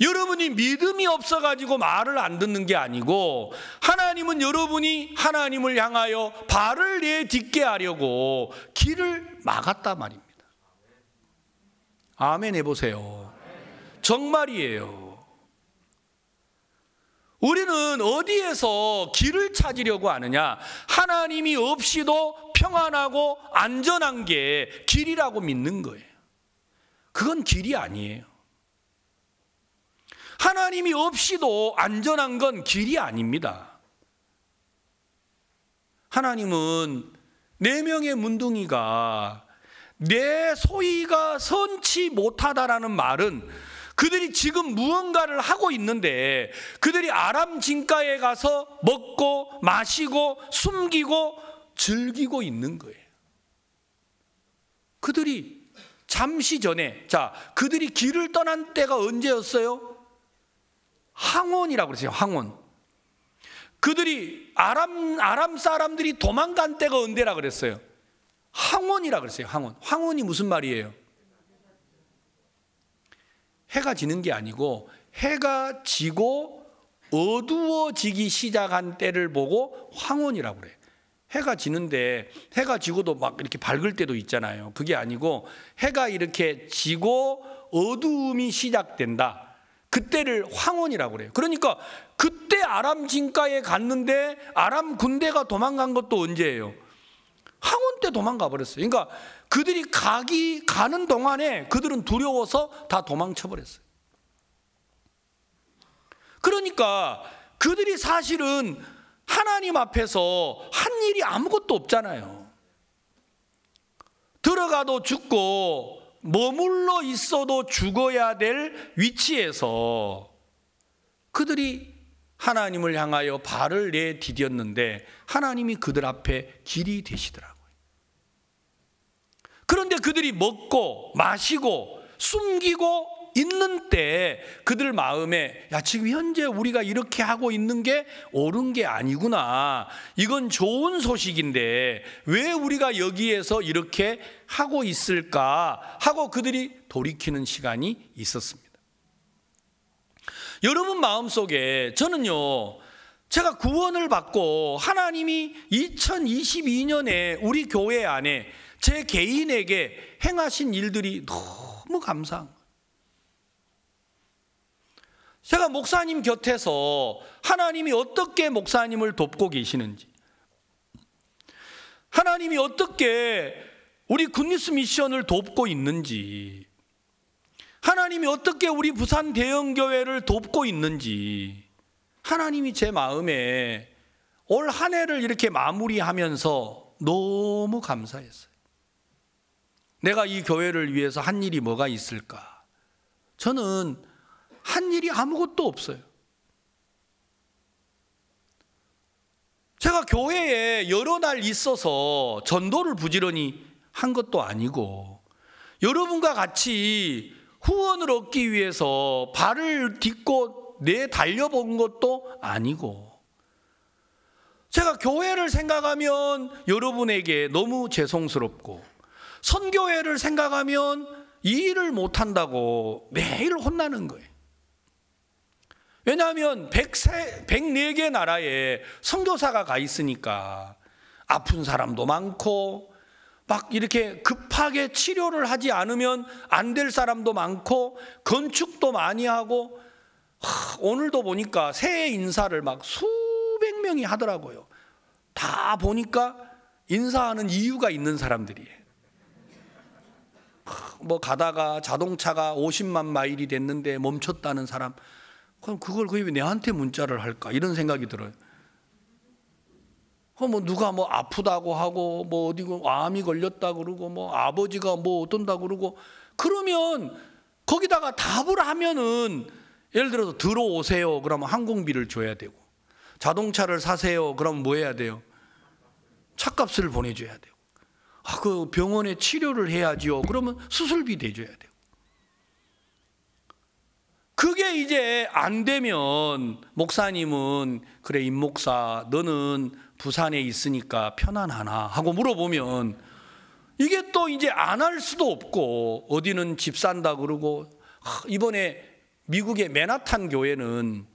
여러분이 믿음이 없어가지고 말을 안 듣는 게 아니고 하나님은 여러분이 하나님을 향하여 발을 내딛게 하려고 길을 막았단 말입니다. 아멘 해보세요. 정말이에요. 우리는 어디에서 길을 찾으려고 하느냐? 하나님이 없이도 평안하고 안전한 게 길이라고 믿는 거예요. 그건 길이 아니에요. 하나님이 없이도 안전한 건 길이 아닙니다. 하나님은 네 명의 문둥이가 내 소위가 선치 못하다라는 말은 그들이 지금 무언가를 하고 있는데 그들이 아람 진가에 가서 먹고 마시고 숨기고 즐기고 있는 거예요. 그들이 잠시 전에 자 그들이 길을 떠난 때가 언제였어요? 항원이라고 그러세요. 항원. 그들이 아람 아람 사람들이 도망간 때가 언제라 그랬어요? 황혼이라 그랬어요. 황혼. 황혼이 무슨 말이에요? 해가 지는 게 아니고 해가 지고 어두워지기 시작한 때를 보고 황혼이라고 그래. 요 해가 지는데 해가 지고도 막 이렇게 밝을 때도 있잖아요. 그게 아니고 해가 이렇게 지고 어두움이 시작된다. 그때를 황혼이라고 그래요. 그러니까 그때 아람 진가에 갔는데 아람 군대가 도망간 것도 언제예요? 항원 때 도망가 버렸어요. 그러니까 그들이 가기 가는 동안에 그들은 두려워서 다 도망쳐 버렸어요. 그러니까 그들이 사실은 하나님 앞에서 한 일이 아무것도 없잖아요. 들어가도 죽고 머물러 있어도 죽어야 될 위치에서 그들이 하나님을 향하여 발을 내디뎠는데 하나님이 그들 앞에 길이 되시더라고요. 그런데 그들이 먹고 마시고 숨기고 있는 때 그들 마음에 야 지금 현재 우리가 이렇게 하고 있는 게 옳은 게 아니구나. 이건 좋은 소식인데 왜 우리가 여기에서 이렇게 하고 있을까 하고 그들이 돌이키는 시간이 있었습니다. 여러분 마음속에 저는요. 제가 구원을 받고 하나님이 2022년에 우리 교회 안에 제 개인에게 행하신 일들이 너무 감사한 제가 목사님 곁에서 하나님이 어떻게 목사님을 돕고 계시는지, 하나님이 어떻게 우리 굿뉴스 미션을 돕고 있는지, 하나님이 어떻게 우리 부산 대형교회를 돕고 있는지 하나님이 제 마음에 올 한 해를 이렇게 마무리하면서 너무 감사했어요. 내가 이 교회를 위해서 한 일이 뭐가 있을까? 저는 한 일이 아무것도 없어요. 제가 교회에 여러 날 있어서 전도를 부지런히 한 것도 아니고 여러분과 같이 후원을 얻기 위해서 발을 딛고 내 달려본 것도 아니고 제가 교회를 생각하면 여러분에게 너무 죄송스럽고 선교회를 생각하면 이 일을 못한다고 매일 혼나는 거예요. 왜냐하면 103, 104개 나라에 선교사가 가 있으니까 아픈 사람도 많고 막 이렇게 급하게 치료를 하지 않으면 안 될 사람도 많고 건축도 많이 하고 하, 오늘도 보니까 새해 인사를 막 수백 명이 하더라고요. 다 보니까 인사하는 이유가 있는 사람들이에요. 뭐 가다가 자동차가 50만 마일이 됐는데 멈췄다는 사람 그럼 그걸 왜 내한테 문자를 할까 이런 생각이 들어요. 어, 뭐 누가 뭐 아프다고 하고 뭐 어디고 암이 걸렸다 그러고 뭐 아버지가 뭐 어떤다 그러고 그러면 거기다가 답을 하면은 예를 들어서 들어오세요 그러면 항공비를 줘야 되고 자동차를 사세요 그러면 뭐 해야 돼요? 차값을 보내줘야 돼요. 아, 그 병원에 치료를 해야지요 그러면 수술비 대줘야 돼요. 그게 이제 안 되면 목사님은 그래 임목사 너는 부산에 있으니까 편안하나 하고 물어보면 이게 또 이제 안 할 수도 없고 어디는 집 산다 그러고 이번에 미국의 맨하탄 교회는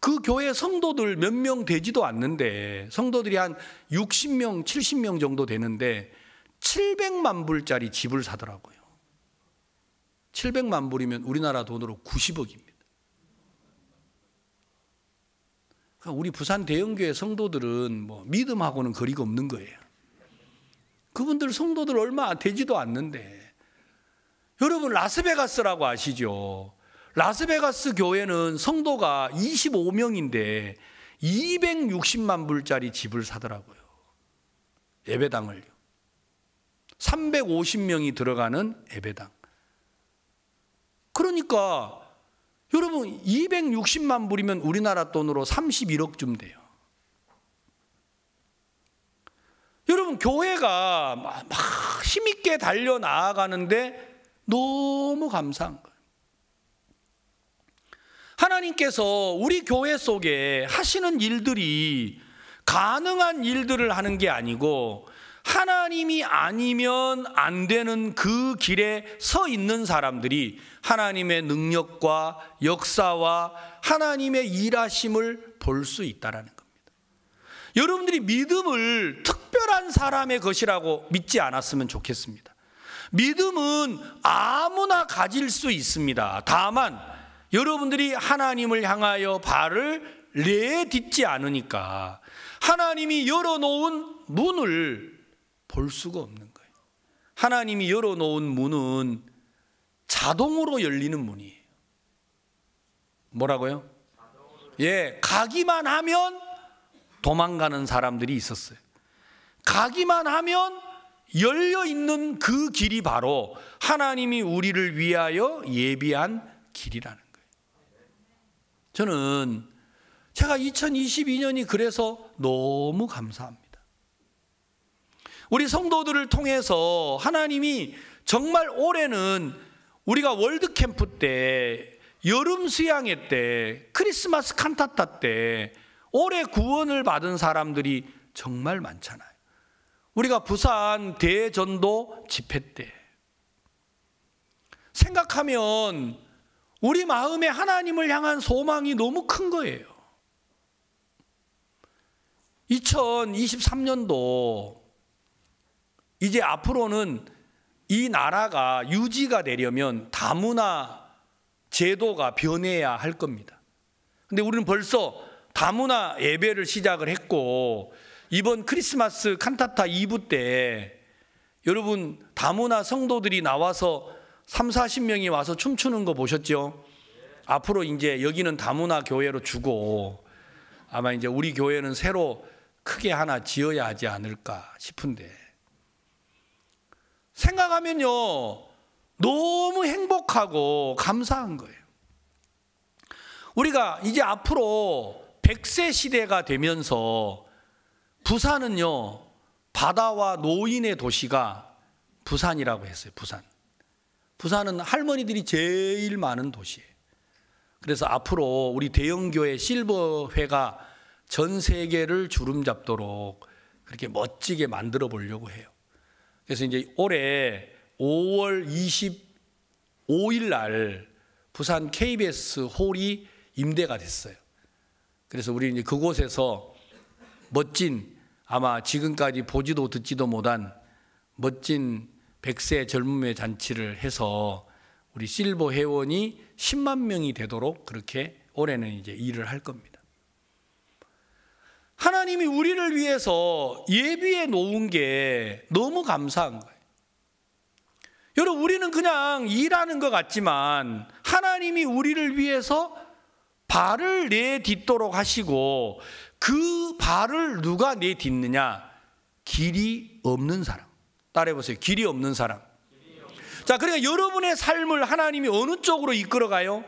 그 교회 성도들 몇 명 되지도 않는데 성도들이 한 60명, 70명 정도 되는데 700만 불짜리 집을 사더라고요. 700만 불이면 우리나라 돈으로 90억입니다. 그 우리 부산 대형교회 성도들은 뭐 믿음하고는 거리가 없는 거예요. 그분들 성도들 얼마 되지도 않는데 여러분 라스베가스라고 아시죠? 라스베가스 교회는 성도가 25명인데 260만 불짜리 집을 사더라고요. 예배당을요. 350명이 들어가는 예배당. 그러니까 여러분 260만 불이면 우리나라 돈으로 31억쯤 돼요. 여러분 교회가 막, 힘있게 달려 나아가는데 너무 감사한 거예요. 하나님께서 우리 교회 속에 하시는 일들이 가능한 일들을 하는 게 아니고 하나님이 아니면 안 되는 그 길에 서 있는 사람들이 하나님의 능력과 역사와 하나님의 일하심을 볼 수 있다라는 겁니다. 여러분들이 믿음을 특별한 사람의 것이라고 믿지 않았으면 좋겠습니다. 믿음은 아무나 가질 수 있습니다. 다만 여러분들이 하나님을 향하여 발을 내딛지 않으니까 하나님이 열어놓은 문을 볼 수가 없는 거예요. 하나님이 열어놓은 문은 자동으로 열리는 문이에요. 뭐라고요? 예, 가기만 하면 도망가는 사람들이 있었어요. 가기만 하면 열려 있는 그 길이 바로 하나님이 우리를 위하여 예비한 길이라는 거예요. 저는 제가 2022년이 그래서 너무 감사합니다. 우리 성도들을 통해서 하나님이 정말 올해는 우리가 월드캠프 때, 여름 수양회 때, 크리스마스 칸타타 때, 올해 구원을 받은 사람들이 정말 많잖아요. 우리가 부산 대전도 집회 때. 생각하면 우리 마음에 하나님을 향한 소망이 너무 큰 거예요. 2023년도 이제 앞으로는 이 나라가 유지가 되려면 다문화 제도가 변해야 할 겁니다. 근데 우리는 벌써 다문화 예배를 시작을 했고 이번 크리스마스 칸타타 2부 때 여러분 다문화 성도들이 나와서 3, 40명이 와서 춤추는 거 보셨죠? 앞으로 이제 여기는 다문화 교회로 주고 아마 이제 우리 교회는 새로 크게 하나 지어야 하지 않을까 싶은데 생각하면요, 너무 행복하고 감사한 거예요. 우리가 이제 앞으로 100세 시대가 되면서 부산은요, 바다와 노인의 도시가 부산이라고 했어요, 부산. 부산은 할머니들이 제일 많은 도시예요. 그래서 앞으로 우리 대형교회 실버회가 전 세계를 주름 잡도록 그렇게 멋지게 만들어 보려고 해요. 그래서 이제 올해 5월 25일 날 부산 KBS 홀이 임대가 됐어요. 그래서 우리 이제 그곳에서 멋진 아마 지금까지 보지도 듣지도 못한 멋진 백세 젊음의 잔치를 해서 우리 실버 회원이 10만 명이 되도록 그렇게 올해는 이제 일을 할 겁니다. 하나님이 우리를 위해서 예비해 놓은 게 너무 감사한 거예요. 여러분, 우리는 그냥 일하는 것 같지만 하나님이 우리를 위해서 발을 내딛도록 하시고 그 발을 누가 내딛느냐? 길이 없는 사람. 따라해보세요. 길이 없는 사람. 자, 그러니까 여러분의 삶을 하나님이 어느 쪽으로 이끌어가요?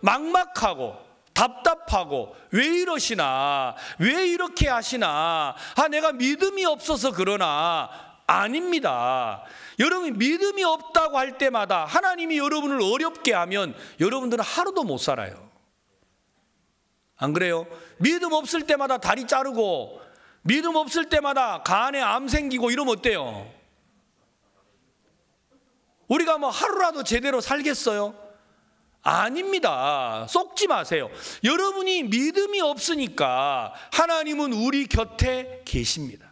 막막하고 답답하고 왜 이러시나 왜 이렇게 하시나 아 내가 믿음이 없어서 그러나 아닙니다. 여러분 믿음이 없다고 할 때마다 하나님이 여러분을 어렵게 하면 여러분들은 하루도 못 살아요. 안 그래요? 믿음 없을 때마다 다리 자르고 믿음 없을 때마다 간에 암 생기고 이러면 어때요? 우리가 뭐 하루라도 제대로 살겠어요? 아닙니다. 속지 마세요. 여러분이 믿음이 없으니까 하나님은 우리 곁에 계십니다.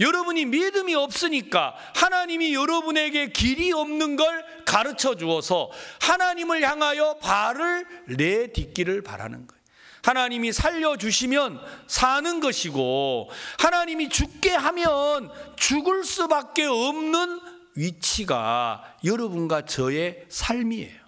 여러분이 믿음이 없으니까 하나님이 여러분에게 길이 없는 걸 가르쳐 주어서 하나님을 향하여 발을 내딛기를 바라는 거예요. 하나님이 살려주시면 사는 것이고 하나님이 죽게 하면 죽을 수밖에 없는 위치가 여러분과 저의 삶이에요.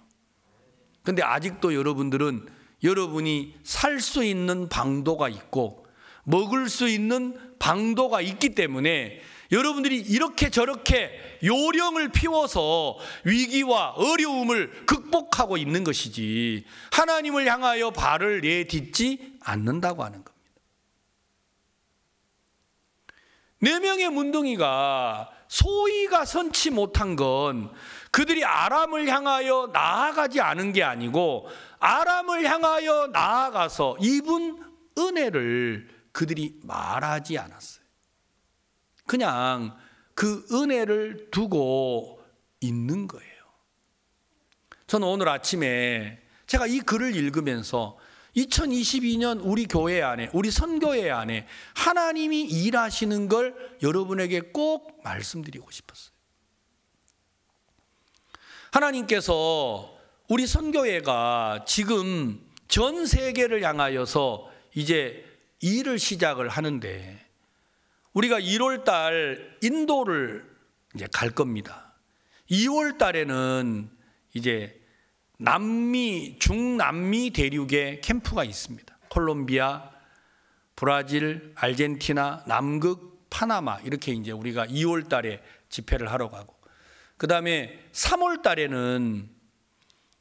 근데 아직도 여러분들은 여러분이 살 수 있는 방도가 있고 먹을 수 있는 방도가 있기 때문에 여러분들이 이렇게 저렇게 요령을 피워서 위기와 어려움을 극복하고 있는 것이지 하나님을 향하여 발을 내딛지 않는다고 하는 겁니다. 네 명의 문둥이가 소위가 선치 못한 건 그들이 아람을 향하여 나아가지 않은 게 아니고 아람을 향하여 나아가서 입은 은혜를 그들이 말하지 않았어요. 그냥 그 은혜를 두고 있는 거예요. 저는 오늘 아침에 제가 이 글을 읽으면서 2022년 우리 교회 안에, 우리 선교회 안에 하나님이 일하시는 걸 여러분에게 꼭 말씀드리고 싶었어요. 하나님께서 우리 선교회가 지금 전 세계를 향하여서 이제 일을 시작을 하는데 우리가 1월 달 인도를 이제 갈 겁니다. 2월 달에는 이제 남미 중남미 대륙에 캠프가 있습니다. 콜롬비아, 브라질, 알 g 티나 남극, 파나마 이렇게 이제 우리가 2월 달에 집회를 하러 가고 그 다음에 3월 달에는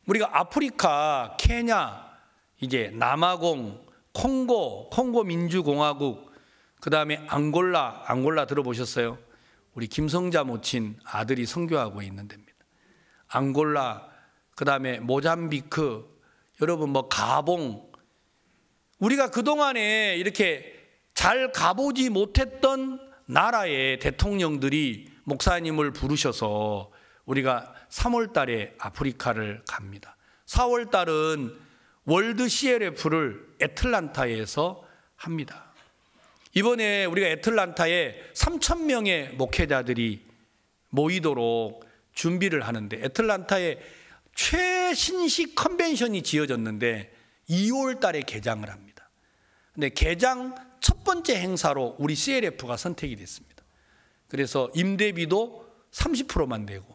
우리가 아프리카, 케냐, 이제 남아공, 콩고, 콩고 민주공화국, 그 다음에 앙골라, 앙골라 들어보셨어요? 우리 김성자 모친 아들이 선교하고 있는 데입니다. 앙골라, 그 다음에 모잠비크, 여러분 뭐 가봉. 우리가 그동안에 이렇게 잘 가보지 못했던 나라의 대통령들이 목사님을 부르셔서 우리가 3월 달에 아프리카를 갑니다. 4월 달은 월드 CLF를 애틀란타에서 합니다. 이번에 우리가 애틀란타에 3천 명의 목회자들이 모이도록 준비를 하는데 애틀란타에 최신식 컨벤션이 지어졌는데 2월 달에 개장을 합니다. 근데 개장 첫 번째 행사로 우리 CLF가 선택이 됐습니다. 그래서 임대비도 30%만 내고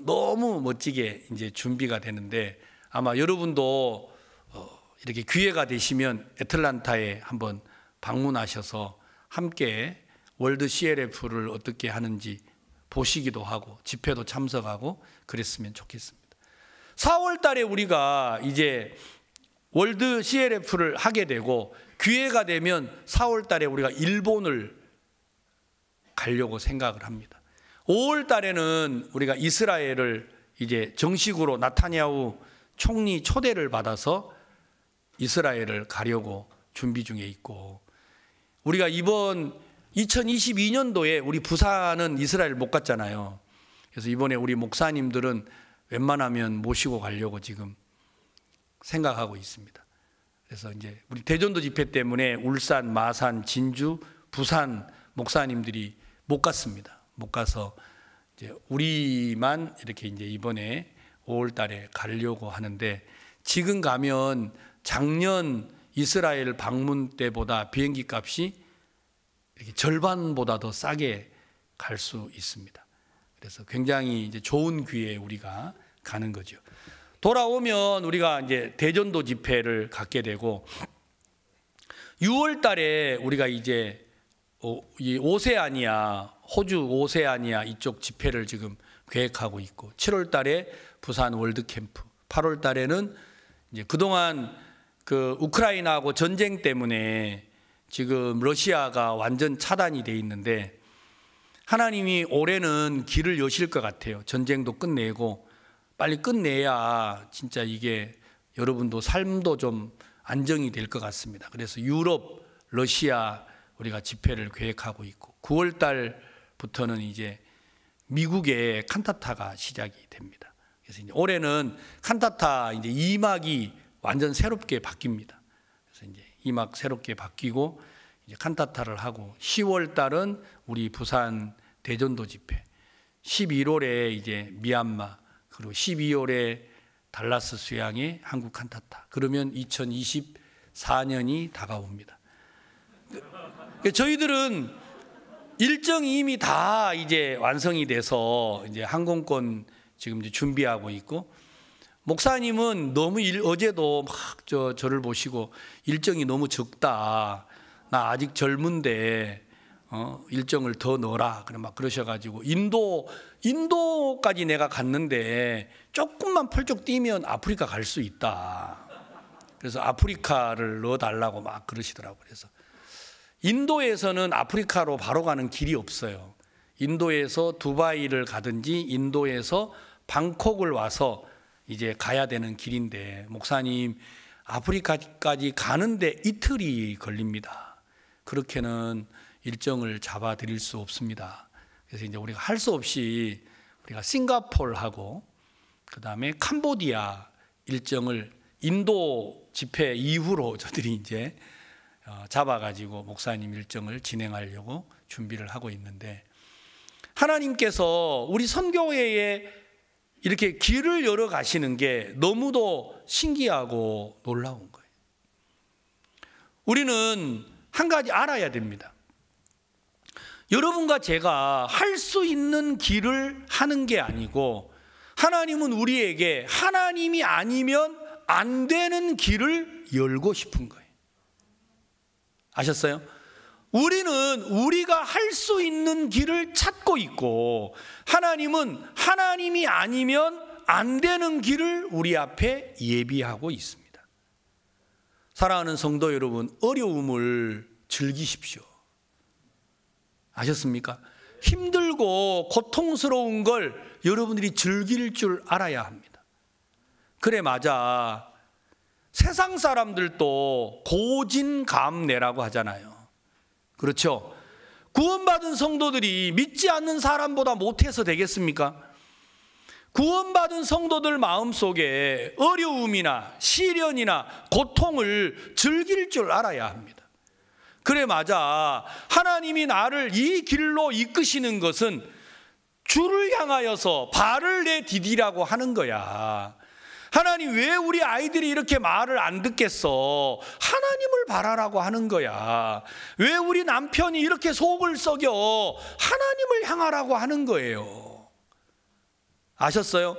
너무 멋지게 이제 준비가 되는데 아마 여러분도 어, 이렇게 기회가 되시면 애틀란타에 한번 방문하셔서 함께 월드 CLF를 어떻게 하는지 보시기도 하고 집회도 참석하고 그랬으면 좋겠습니다. 4월 달에 우리가 이제 월드 CLF를 하게 되고 기회가 되면 4월 달에 우리가 일본을 가려고 생각을 합니다. 5월 달에는 우리가 이스라엘을 이제 정식으로 나타냐후 총리 초대를 받아서 이스라엘을 가려고 준비 중에 있고 우리가 이번 2022년도에 우리 부산은 이스라엘 못 갔잖아요. 그래서 이번에 우리 목사님들은 웬만하면 모시고 가려고 지금 생각하고 있습니다. 그래서 이제 우리 대전도 집회 때문에 울산, 마산, 진주, 부산 목사님들이 못 갔습니다. 못 가서 이제 우리만 이렇게 이제 이번에 5월 달에 가려고 하는데 지금 가면 작년 이스라엘 방문 때보다 비행기 값이 절반보다 더 싸게 갈 수 있습니다. 그래서 굉장히 이제 좋은 기에 우리가 가는 거죠. 돌아오면 우리가 이제 대전도 집회를 갖게 되고 6월 달에 우리가 이제 이 오세아니아 호주 오세아니아 이쪽 집회를 지금 계획하고 있고 7월 달에 부산 월드 캠프 8월 달에는 이제 그동안 그 우크라이나하고 전쟁 때문에 지금 러시아가 완전 차단이 돼 있는데 하나님이 올해는 길을 여실 것 같아요. 전쟁도 끝내고 빨리 끝내야 진짜 이게 여러분도 삶도 좀 안정이 될 것 같습니다. 그래서 유럽, 러시아 우리가 집회를 계획하고 있고 9월 달부터는 이제 미국의 칸타타가 시작이 됩니다. 그래서 이제 올해는 칸타타 이제 2막이 완전 새롭게 바뀝니다. 그래서 이제 2막 새롭게 바뀌고 이제 칸타타를 하고 10월 달은 우리 부산 대전도 집회, 11월에 이제 미얀마 그리고 12월에 달라스 수양의 한국 칸타타. 그러면 2024년이 다가옵니다. 그 저희들은 일정이 이미 다 이제 완성이 돼서 이제 항공권 지금 이제 준비하고 있고 목사님은 너무 일, 어제도 막 저 저를 보시고 일정이 너무 적다. 나 아직 젊은데 어, 일정을 더 넣어라. 그래 막 그러셔가지고 인도 인도까지 내가 갔는데 조금만 펄쩍 뛰면 아프리카 갈 수 있다. 그래서 아프리카를 넣어달라고 막 그러시더라고 그래서 인도에서는 아프리카로 바로 가는 길이 없어요. 인도에서 두바이를 가든지 인도에서 방콕을 와서 이제 가야 되는 길인데 목사님 아프리카까지 가는데 이틀이 걸립니다. 그렇게는 일정을 잡아 드릴 수 없습니다. 그래서 이제 우리가 할 수 없이 우리가 싱가폴하고 그다음에 캄보디아 일정을 인도 집회 이후로 저들이 이제 어, 잡아가지고 목사님 일정을 진행하려고 준비를 하고 있는데 하나님께서 우리 선교회에 이렇게 길을 열어 가시는 게 너무도 신기하고 놀라운 거예요. 우리는 한 가지 알아야 됩니다. 여러분과 제가 할 수 있는 길을 하는 게 아니고 하나님은 우리에게 하나님이 아니면 안 되는 길을 열고 싶은 거예요. 아셨어요? 우리는 우리가 할 수 있는 길을 찾고 있고 하나님은 하나님이 아니면 안 되는 길을 우리 앞에 예비하고 있습니다. 사랑하는 성도 여러분, 어려움을 즐기십시오. 아셨습니까? 힘들고 고통스러운 걸 여러분들이 즐길 줄 알아야 합니다. 그래, 맞아. 세상 사람들도 고진감내라고 하잖아요. 그렇죠? 구원받은 성도들이 믿지 않는 사람보다 못해서 되겠습니까? 구원받은 성도들 마음 속에 어려움이나 시련이나 고통을 즐길 줄 알아야 합니다. 그래 맞아. 하나님이 나를 이 길로 이끄시는 것은 주를 향하여서 발을 내 디디라고 하는 거야. 하나님 왜 우리 아이들이 이렇게 말을 안 듣겠어? 하나님을 바라라고 하는 거야. 왜 우리 남편이 이렇게 속을 썩여? 하나님을 향하라고 하는 거예요. 아셨어요?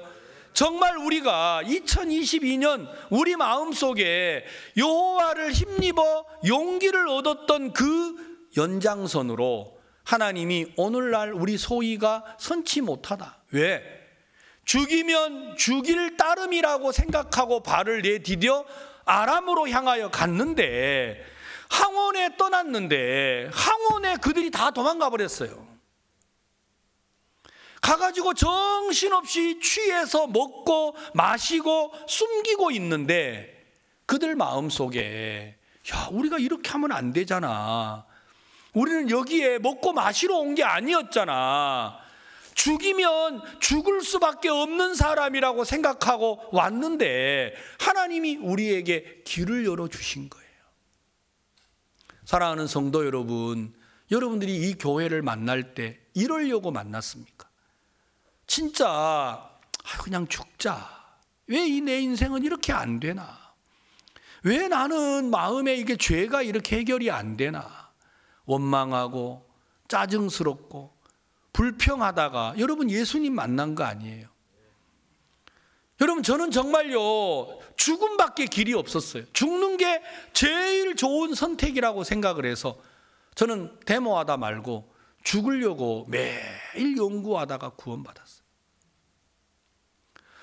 정말 우리가 2022년 우리 마음 속에 여호와를 힘입어 용기를 얻었던 그 연장선으로 하나님이 오늘날 우리 소위가 선치 못하다. 왜? 죽이면 죽일 따름이라고 생각하고 발을 내디뎌 아람으로 향하여 갔는데 항원에 떠났는데 항원에 그들이 다 도망가 버렸어요. 가가지고 정신없이 취해서 먹고 마시고 숨기고 있는데 그들 마음 속에 야 우리가 이렇게 하면 안 되잖아. 우리는 여기에 먹고 마시러 온 게 아니었잖아. 죽이면 죽을 수밖에 없는 사람이라고 생각하고 왔는데 하나님이 우리에게 길을 열어 주신 거예요. 사랑하는 성도 여러분, 여러분들이 이 교회를 만날 때 이러려고 만났습니까? 진짜 아, 그냥 죽자. 왜 이 내 인생은 이렇게 안 되나? 왜 나는 마음에 이게 죄가 이렇게 해결이 안 되나? 원망하고 짜증스럽고 불평하다가 여러분 예수님 만난 거 아니에요. 여러분 저는 정말요 죽음밖에 길이 없었어요. 죽는 게 제일 좋은 선택이라고 생각을 해서 저는 데모하다 말고 죽으려고 매일 연구하다가 구원받았어요.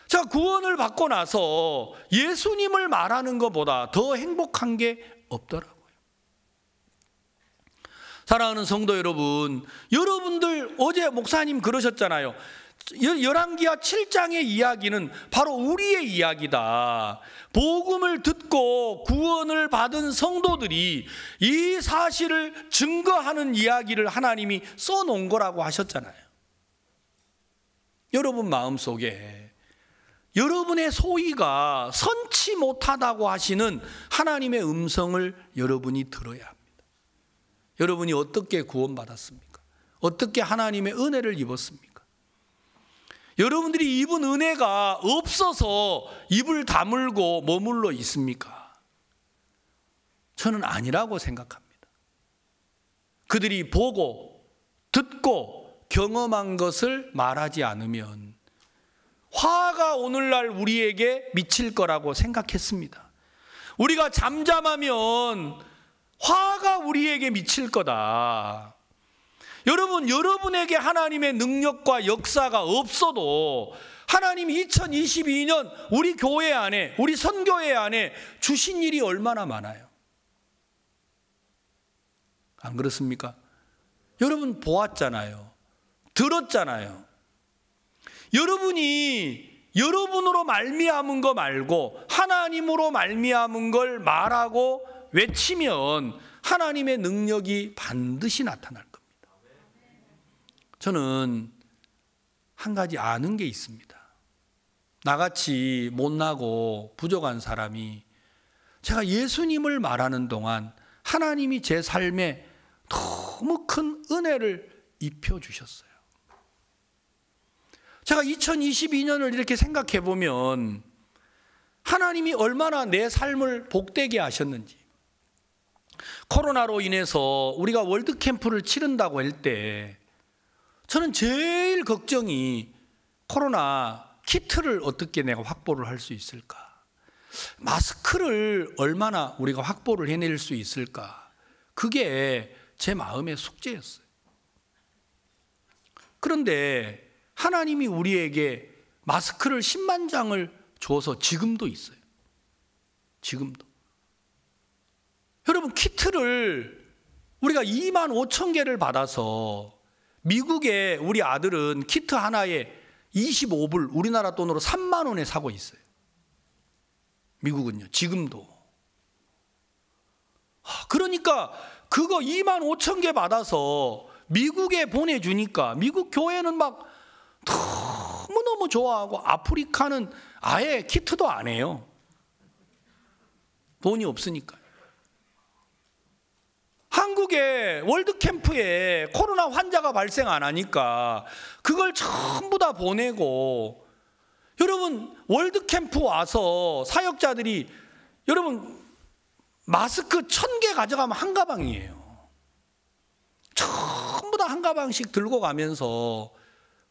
자 구원을 받고 나서 예수님을 말하는 것보다 더 행복한 게 없더라고. 사랑하는 성도 여러분, 여러분들 어제 목사님 그러셨잖아요. 열왕기하 7장의 이야기는 바로 우리의 이야기다. 복음을 듣고 구원을 받은 성도들이 이 사실을 증거하는 이야기를 하나님이 써 놓은 거라고 하셨잖아요. 여러분 마음속에 여러분의 소위가 선치 못하다고 하시는 하나님의 음성을 여러분이 들어야 합니다. 여러분이 어떻게 구원받았습니까? 어떻게 하나님의 은혜를 입었습니까? 여러분들이 입은 은혜가 없어서 입을 다물고 머물러 있습니까? 저는 아니라고 생각합니다. 그들이 보고 듣고 경험한 것을 말하지 않으면 화가 오늘날 우리에게 미칠 거라고 생각했습니다. 우리가 잠잠하면 화가 우리에게 미칠 거다. 여러분, 여러분에게 하나님의 능력과 역사가 없어도 하나님 2022년 우리 교회 안에, 우리 선교회 안에 주신 일이 얼마나 많아요. 안 그렇습니까? 여러분 보았잖아요. 들었잖아요. 여러분이 여러분으로 말미암은 거 말고 하나님으로 말미암은 걸 말하고 외치면 하나님의 능력이 반드시 나타날 겁니다. 저는 한 가지 아는 게 있습니다. 나같이 못나고 부족한 사람이 제가 예수님을 말하는 동안 하나님이 제 삶에 너무 큰 은혜를 입혀주셨어요. 제가 2022년을 이렇게 생각해 보면 하나님이 얼마나 내 삶을 복되게 하셨는지 코로나로 인해서 우리가 월드캠프를 치른다고 할 때 저는 제일 걱정이 코로나 키트를 어떻게 내가 확보를 할 수 있을까? 마스크를 얼마나 우리가 확보를 해낼 수 있을까? 그게 제 마음의 숙제였어요. 그런데 하나님이 우리에게 마스크를 10만 장을 줘서 지금도 있어요. 지금도. 여러분 키트를 우리가 2만 5천 개를 받아서 미국에 우리 아들은 키트 하나에 25불 우리나라 돈으로 3만 원에 사고 있어요. 미국은요. 지금도. 그러니까 그거 2만 5천 개 받아서 미국에 보내주니까 미국 교회는 막 너무너무 좋아하고 아프리카는 아예 키트도 안 해요. 돈이 없으니까요. 한국에 월드캠프에 코로나 환자가 발생 안 하니까 그걸 전부 다 보내고 여러분 월드캠프 와서 사역자들이 여러분 마스크 천 개 가져가면 한 가방이에요. 전부 다 한 가방씩 들고 가면서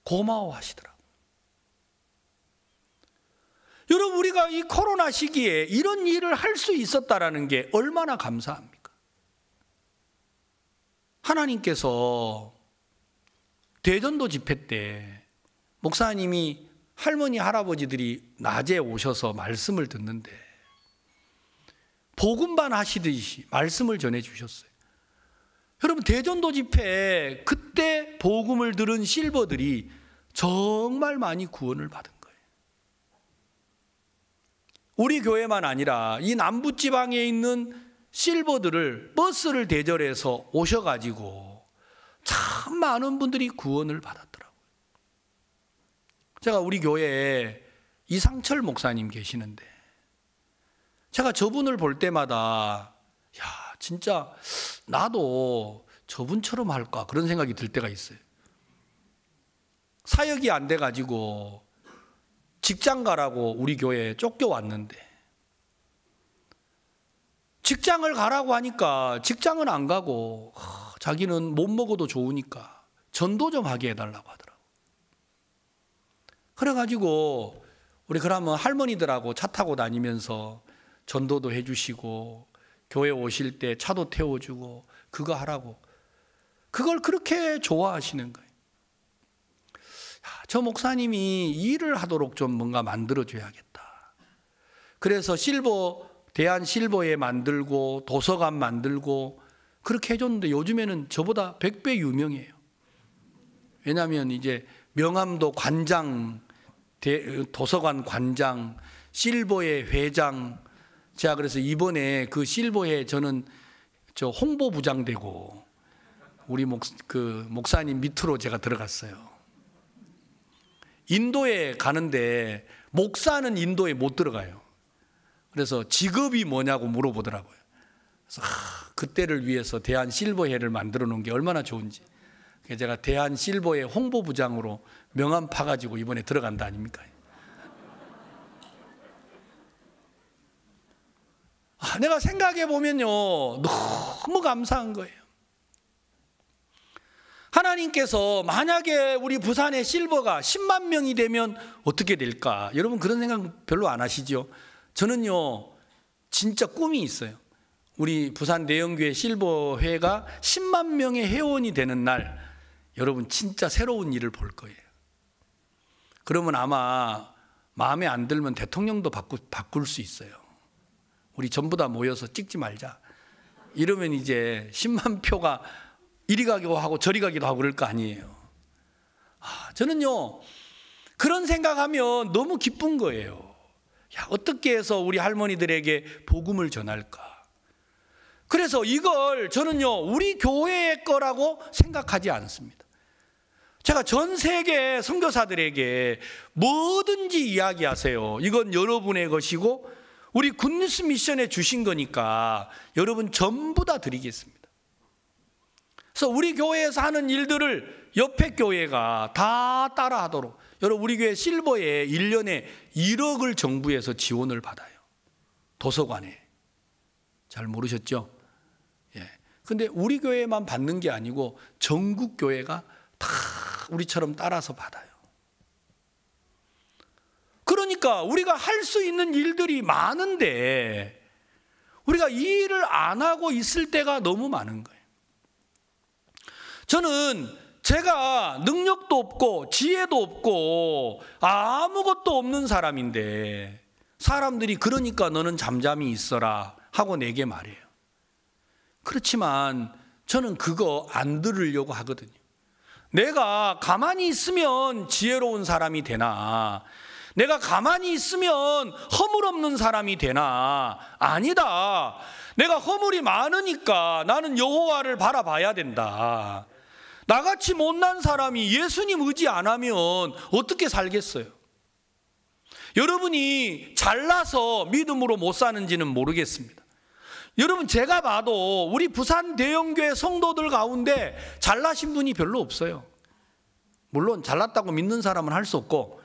고마워하시더라 여러분 우리가 이 코로나 시기에 이런 일을 할 수 있었다라는 게 얼마나 감사합니다. 하나님께서 대전도 집회 때 목사님이 할머니 할아버지들이 낮에 오셔서 말씀을 듣는데 복음반 하시듯이 말씀을 전해 주셨어요. 여러분 대전도 집회 그때 복음을 들은 실버들이 정말 많이 구원을 받은 거예요. 우리 교회만 아니라 이 남부 지방에 있는 실버들을 버스를 대절해서 오셔가지고 참 많은 분들이 구원을 받았더라고요. 제가 우리 교회에 이상철 목사님 계시는데 제가 저분을 볼 때마다 야 진짜 나도 저분처럼 할까 그런 생각이 들 때가 있어요. 사역이 안 돼가지고 직장 가라고 우리 교회에 쫓겨왔는데 직장을 가라고 하니까 직장은 안 가고 자기는 못 먹어도 좋으니까 전도 좀 하게 해달라고 하더라고. 그래가지고 우리 그러면 할머니들하고 차 타고 다니면서 전도도 해주시고 교회 오실 때 차도 태워주고 그거 하라고 그걸 그렇게 좋아하시는 거예요. 저 목사님이 일을 하도록 좀 뭔가 만들어줘야겠다. 그래서 실버 대한실보에 만들고 도서관 만들고 그렇게 해줬는데 요즘에는 저보다 100배 유명해요. 왜냐하면 이제 명함도 관장, 대, 도서관 관장, 실보회 회장. 제가 그래서 이번에 그실보에 저는 저 홍보부장 되고 우리 목, 그 목사님 밑으로 제가 들어갔어요. 인도에 가는데 목사는 인도에 못 들어가요. 그래서 직업이 뭐냐고 물어보더라고요. 그래서 하, 그때를 위해서 대한 실버회를 만들어 놓은 게 얼마나 좋은지. 제가 대한 실버회 홍보부장으로 명함 파가지고 이번에 들어간다 아닙니까? 아, 내가 생각해 보면요 너무 감사한 거예요. 하나님께서 만약에 우리 부산의 실버가 10만 명이 되면 어떻게 될까? 여러분 그런 생각 별로 안 하시죠? 저는요, 진짜 꿈이 있어요. 우리 부산 내영교회 실버회가 10만 명의 회원이 되는 날, 여러분 진짜 새로운 일을 볼 거예요. 그러면 아마 마음에 안 들면 대통령도 바꾸, 바꿀 수 있어요. 우리 전부 다 모여서 찍지 말자. 이러면 이제 10만 표가 이리 가기도 하고 저리 가기도 하고 그럴 거 아니에요. 아, 저는요, 그런 생각하면 너무 기쁜 거예요. 야, 어떻게 해서 우리 할머니들에게 복음을 전할까? 그래서 이걸 저는요, 우리 교회의 거라고 생각하지 않습니다. 제가 전 세계 선교사들에게 뭐든지 이야기하세요. 이건 여러분의 것이고 우리 굿뉴스 미션에 주신 거니까 여러분 전부 다 드리겠습니다. 그래서 우리 교회에서 하는 일들을 옆에 교회가 다 따라하도록 여러분 우리 교회 실버에 1년에 1억을 정부에서 지원을 받아요. 도서관에. 잘 모르셨죠? 예. 근데 우리 교회만 받는 게 아니고 전국 교회가 다 우리처럼 따라서 받아요. 그러니까 우리가 할 수 있는 일들이 많은데 우리가 이 일을 안 하고 있을 때가 너무 많은 거예요. 저는 제가 능력도 없고 지혜도 없고 아무것도 없는 사람인데 사람들이 그러니까 너는 잠잠히 있어라 하고 내게 말해요. 그렇지만 저는 그거 안 들으려고 하거든요. 내가 가만히 있으면 지혜로운 사람이 되나? 내가 가만히 있으면 허물 없는 사람이 되나? 아니다. 내가 허물이 많으니까 나는 여호와를 바라봐야 된다. 나같이 못난 사람이 예수님 의지 안 하면 어떻게 살겠어요? 여러분이 잘나서 믿음으로 못 사는지는 모르겠습니다. 여러분 제가 봐도 우리 부산 대형교회 성도들 가운데 잘나신 분이 별로 없어요. 물론 잘났다고 믿는 사람은 할 수 없고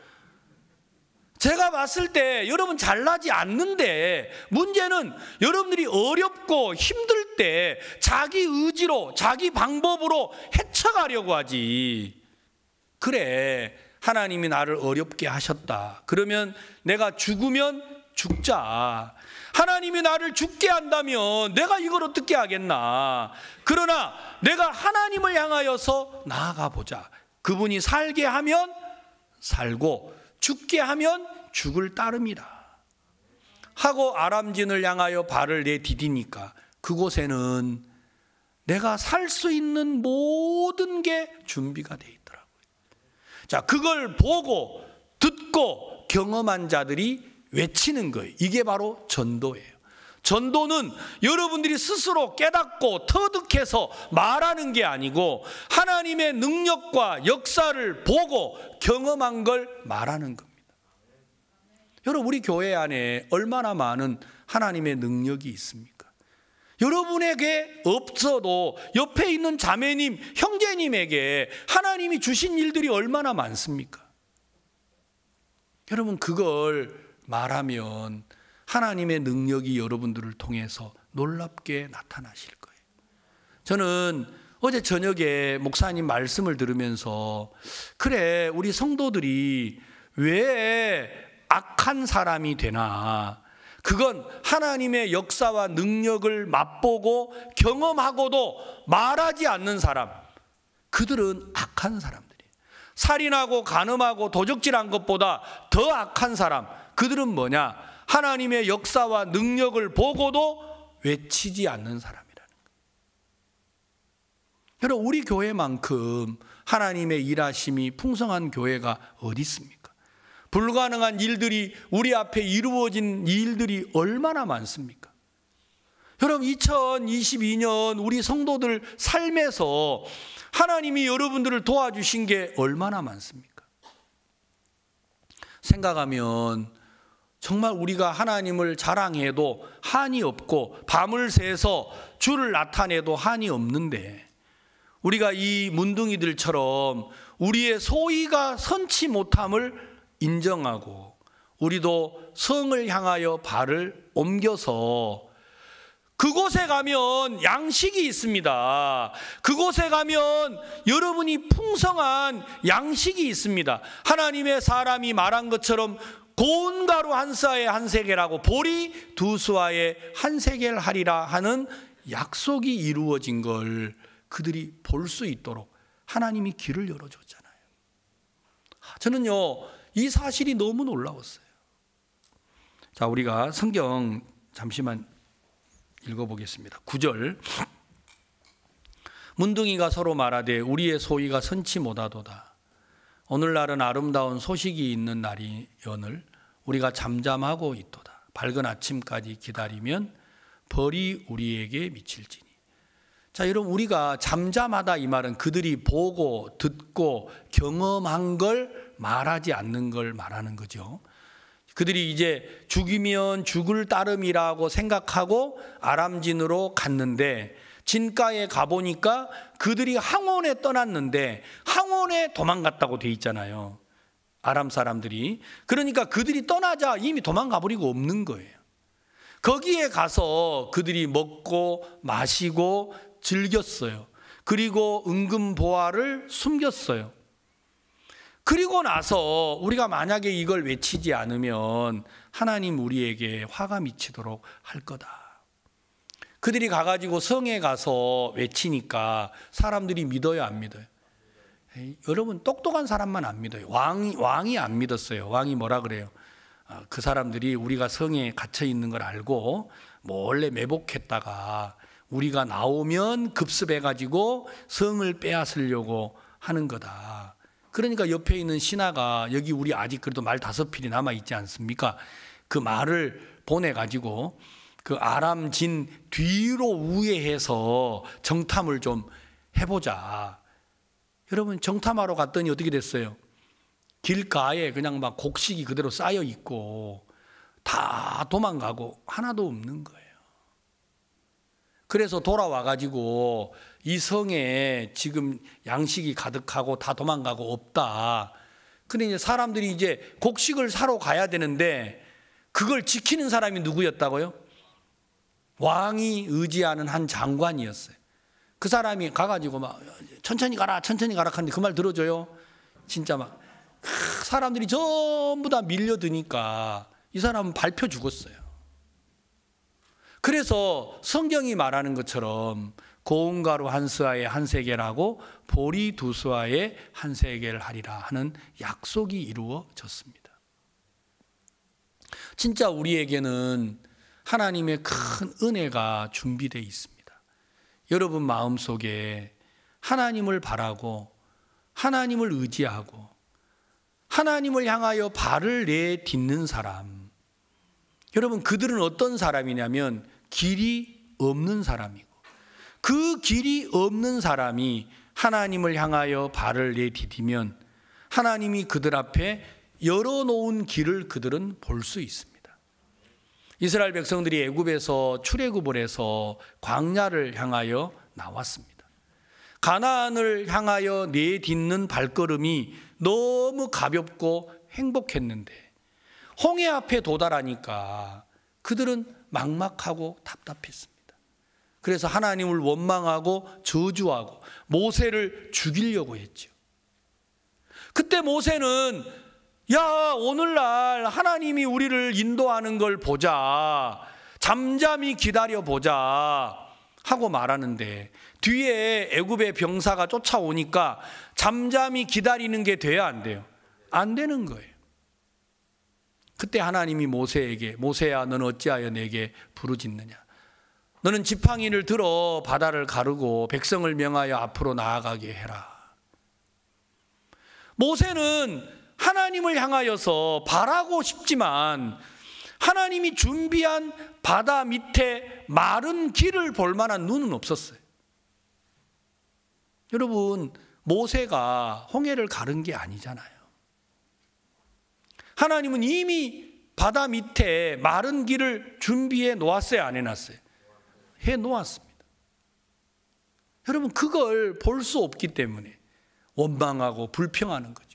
제가 봤을 때 여러분 잘나지 않는데 문제는 여러분들이 어렵고 힘들 때 자기 의지로 자기 방법으로 헤쳐가려고 하지. 그래. 하나님이 나를 어렵게 하셨다. 그러면 내가 죽으면 죽자. 하나님이 나를 죽게 한다면 내가 이걸 어떻게 하겠나. 그러나 내가 하나님을 향하여서 나아가 보자. 그분이 살게 하면 살고 죽게 하면 죽을 따름이다 하고 아람진을 향하여 발을 내디디니까 그곳에는 내가 살 수 있는 모든 게 준비가 돼 있더라고요. 자, 그걸 보고 듣고 경험한 자들이 외치는 거예요. 이게 바로 전도예요. 전도는 여러분들이 스스로 깨닫고 터득해서 말하는 게 아니고 하나님의 능력과 역사를 보고 경험한 걸 말하는 겁니다. 여러분, 우리 교회 안에 얼마나 많은 하나님의 능력이 있습니까? 여러분에게 없어도 옆에 있는 자매님, 형제님에게 하나님이 주신 일들이 얼마나 많습니까? 여러분, 그걸 말하면 하나님의 능력이 여러분들을 통해서 놀랍게 나타나실 거예요. 저는 어제 저녁에 목사님 말씀을 들으면서 그래 우리 성도들이 왜 악한 사람이 되나 그건 하나님의 역사와 능력을 맛보고 경험하고도 말하지 않는 사람 그들은 악한 사람들이에요. 살인하고 간음하고 도적질한 것보다 더 악한 사람 그들은 뭐냐? 하나님의 역사와 능력을 보고도 외치지 않는 사람이라는 거예요. 여러분 우리 교회만큼 하나님의 일하심이 풍성한 교회가 어디 있습니까? 불가능한 일들이 우리 앞에 이루어진 일들이 얼마나 많습니까? 여러분 2022년 우리 성도들 삶에서 하나님이 여러분들을 도와주신 게 얼마나 많습니까? 생각하면 정말 우리가 하나님을 자랑해도 한이 없고 밤을 새서 주를 나타내도 한이 없는데 우리가 이 문둥이들처럼 우리의 소위가 선치 못함을 인정하고 우리도 성을 향하여 발을 옮겨서 그곳에 가면 양식이 있습니다. 그곳에 가면 여러분이 풍성한 양식이 있습니다. 하나님의 사람이 말한 것처럼 고운 가루 한 사에 한세계라고 보리 두 수아에 한세계를 하리라 하는 약속이 이루어진 걸 그들이 볼 수 있도록 하나님이 길을 열어줬잖아요. 저는요, 이 사실이 너무 놀라웠어요. 자, 우리가 성경 잠시만 읽어보겠습니다. 9절. 문둥이가 서로 말하되 우리의 소위가 선치 못하도다. 오늘날은 아름다운 소식이 있는 날이연을 우리가 잠잠하고 있도다. 밝은 아침까지 기다리면 벌이 우리에게 미칠지니. 자, 여러분 우리가 잠잠하다 이 말은 그들이 보고 듣고 경험한 걸 말하지 않는 걸 말하는 거죠. 그들이 이제 죽이면 죽을 따름이라고 생각하고 아람진으로 갔는데 진가에 가보니까 그들이 항원에 떠났는데 항원에 도망갔다고 돼 있잖아요. 아람 사람들이. 그러니까 그들이 떠나자 이미 도망가 버리고 없는 거예요. 거기에 가서 그들이 먹고 마시고 즐겼어요. 그리고 은금 보화를 숨겼어요. 그리고 나서 우리가 만약에 이걸 외치지 않으면 하나님 우리에게 화가 미치도록 할 거다. 그들이 가가지고 성에 가서 외치니까 사람들이 믿어요, 안 믿어요? 에이, 여러분 똑똑한 사람만 안 믿어요. 왕이 왕이 안 믿었어요. 왕이 뭐라 그래요? 아, 그 사람들이 우리가 성에 갇혀 있는 걸 알고 몰래 뭐 매복했다가 우리가 나오면 급습해 가지고 성을 빼앗으려고 하는 거다. 그러니까 옆에 있는 신하가 여기 우리 아직 그래도 말 다섯 필이 남아 있지 않습니까? 그 말을 보내 가지고 그 아람진 뒤로 우회해서 정탐을 좀 해보자. 여러분 정탐하러 갔더니 어떻게 됐어요? 길가에 그냥 막 곡식이 그대로 쌓여 있고 다 도망가고 하나도 없는 거예요. 그래서 돌아와 가지고 이 성에 지금 양식이 가득하고 다 도망가고 없다. 근데 이제 사람들이 이제 곡식을 사러 가야 되는데 그걸 지키는 사람이 누구였다고요? 왕이 의지하는 한 장관이었어요. 그 사람이 가가지고 막 천천히 가라, 천천히 가라 하는데 그 말 들어줘요. 진짜 막 사람들이 전부 다 밀려드니까 이 사람은 밟혀 죽었어요. 그래서 성경이 말하는 것처럼 고운가루 한 스와의 한 세계라고 보리 두 스와의 한 세계를 하리라 하는 약속이 이루어졌습니다. 진짜 우리에게는 하나님의 큰 은혜가 준비되어 있습니다. 여러분 마음속에 하나님을 바라고 하나님을 의지하고 하나님을 향하여 발을 내딛는 사람. 여러분 그들은 어떤 사람이냐면 길이 없는 사람이고 그 길이 없는 사람이 하나님을 향하여 발을 내디디면 하나님이 그들 앞에 열어놓은 길을 그들은 볼 수 있습니다. 이스라엘 백성들이 애굽에서 출애굽을 해서 광야를 향하여 나왔습니다. 가나안을 향하여 내딛는 발걸음이 너무 가볍고 행복했는데 홍해 앞에 도달하니까 그들은 막막하고 답답했습니다. 그래서 하나님을 원망하고 저주하고 모세를 죽이려고 했죠. 그때 모세는 야, 오늘날 하나님이 우리를 인도하는 걸 보자. 잠잠히 기다려 보자. 하고 말하는데 뒤에 애굽의 병사가 쫓아오니까 잠잠히 기다리는 게 돼야 안 돼요. 안 되는 거예요. 그때 하나님이 모세에게 모세야 넌 어찌하여 내게 부르짖느냐 너는 지팡이를 들어 바다를 가르고 백성을 명하여 앞으로 나아가게 해라. 모세는 하나님을 향하여서 바라고 싶지만 하나님이 준비한 바다 밑에 마른 길을 볼 만한 눈은 없었어요. 여러분, 모세가 홍해를 가른 게 아니잖아요. 하나님은 이미 바다 밑에 마른 길을 준비해 놓았어요, 안 해놨어요? 해 놓았습니다. 여러분, 그걸 볼 수 없기 때문에 원망하고 불평하는 거죠.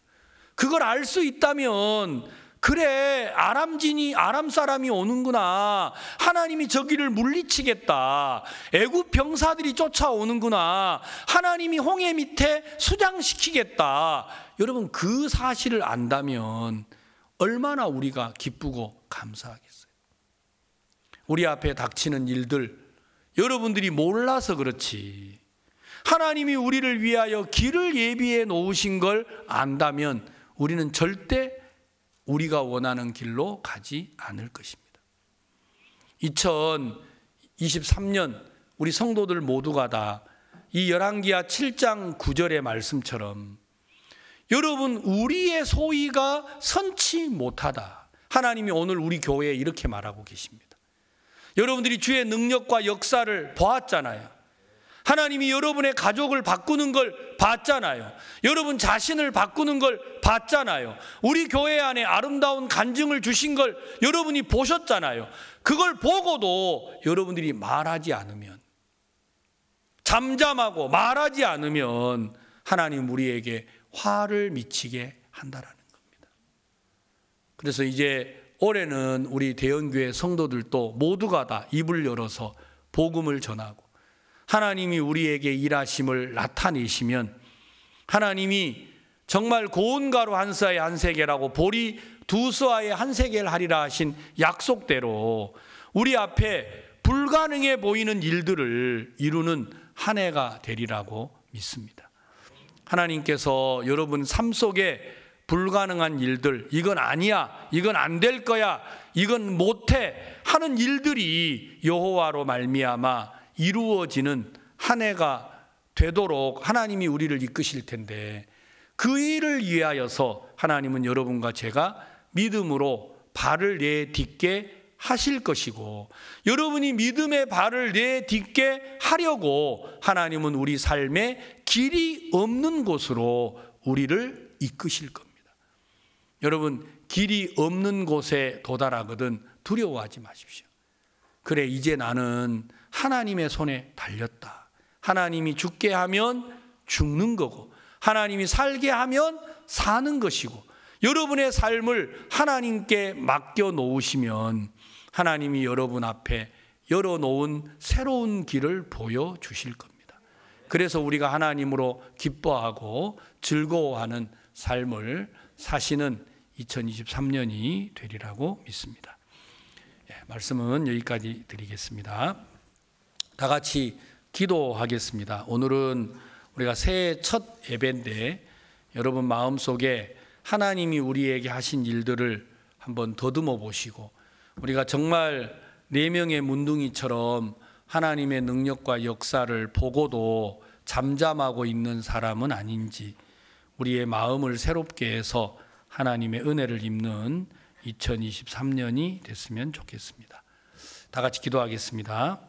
그걸 알 수 있다면 그래 아람진이 아람 사람이 오는구나 하나님이 저기를 물리치겠다 애굽 병사들이 쫓아오는구나 하나님이 홍해 밑에 수장시키겠다 여러분 그 사실을 안다면 얼마나 우리가 기쁘고 감사하겠어요 우리 앞에 닥치는 일들 여러분들이 몰라서 그렇지 하나님이 우리를 위하여 길을 예비해 놓으신 걸 안다면 우리는 절대 우리가 원하는 길로 가지 않을 것입니다. 2023년 우리 성도들 모두가 다 이 열왕기하 7장 9절의 말씀처럼 여러분 우리의 소위가 선치 못하다. 하나님이 오늘 우리 교회에 이렇게 말하고 계십니다. 여러분들이 주의 능력과 역사를 보았잖아요. 하나님이 여러분의 가족을 바꾸는 걸 봤잖아요. 여러분 자신을 바꾸는 걸 봤잖아요. 우리 교회 안에 아름다운 간증을 주신 걸 여러분이 보셨잖아요. 그걸 보고도 여러분들이 말하지 않으면, 잠잠하고 말하지 않으면 하나님 우리에게 화를 미치게 한다라는 겁니다. 그래서 이제 올해는 우리 대연교회 성도들도 모두가 다 입을 열어서 복음을 전하고, 하나님이 우리에게 일하심을 나타내시면 하나님이 정말 고운가로한 쏴의 한 세계라고 보리 두 쏴의 한 세계를 하리라 하신 약속대로 우리 앞에 불가능해 보이는 일들을 이루는 한 해가 되리라고 믿습니다. 하나님께서 여러분 삶 속에 불가능한 일들, 이건 아니야, 이건 안 될 거야, 이건 못해 하는 일들이 여호와로 말미암아 이루어지는 한 해가 되도록 하나님이 우리를 이끄실 텐데 그 일을 위하여서 하나님은 여러분과 제가 믿음으로 발을 내딛게 하실 것이고 여러분이 믿음의 발을 내딛게 하려고 하나님은 우리 삶에 길이 없는 곳으로 우리를 이끄실 겁니다. 여러분 길이 없는 곳에 도달하거든 두려워하지 마십시오. 그래 이제 나는 하나님의 손에 달렸다. 하나님이 죽게 하면 죽는 거고 하나님이 살게 하면 사는 것이고 여러분의 삶을 하나님께 맡겨 놓으시면 하나님이 여러분 앞에 열어 놓은 새로운 길을 보여 주실 겁니다. 그래서 우리가 하나님으로 기뻐하고 즐거워하는 삶을 사시는 2023년이 되리라고 믿습니다. 예, 말씀은 여기까지 드리겠습니다. 다 같이 기도하겠습니다. 오늘은 우리가 새해 첫 예배인데 여러분 마음속에 하나님이 우리에게 하신 일들을 한번 더듬어 보시고 우리가 정말 네 명의 문둥이처럼 하나님의 능력과 역사를 보고도 잠잠하고 있는 사람은 아닌지 우리의 마음을 새롭게 해서 하나님의 은혜를 입는 2023년이 됐으면 좋겠습니다. 다 같이 기도하겠습니다.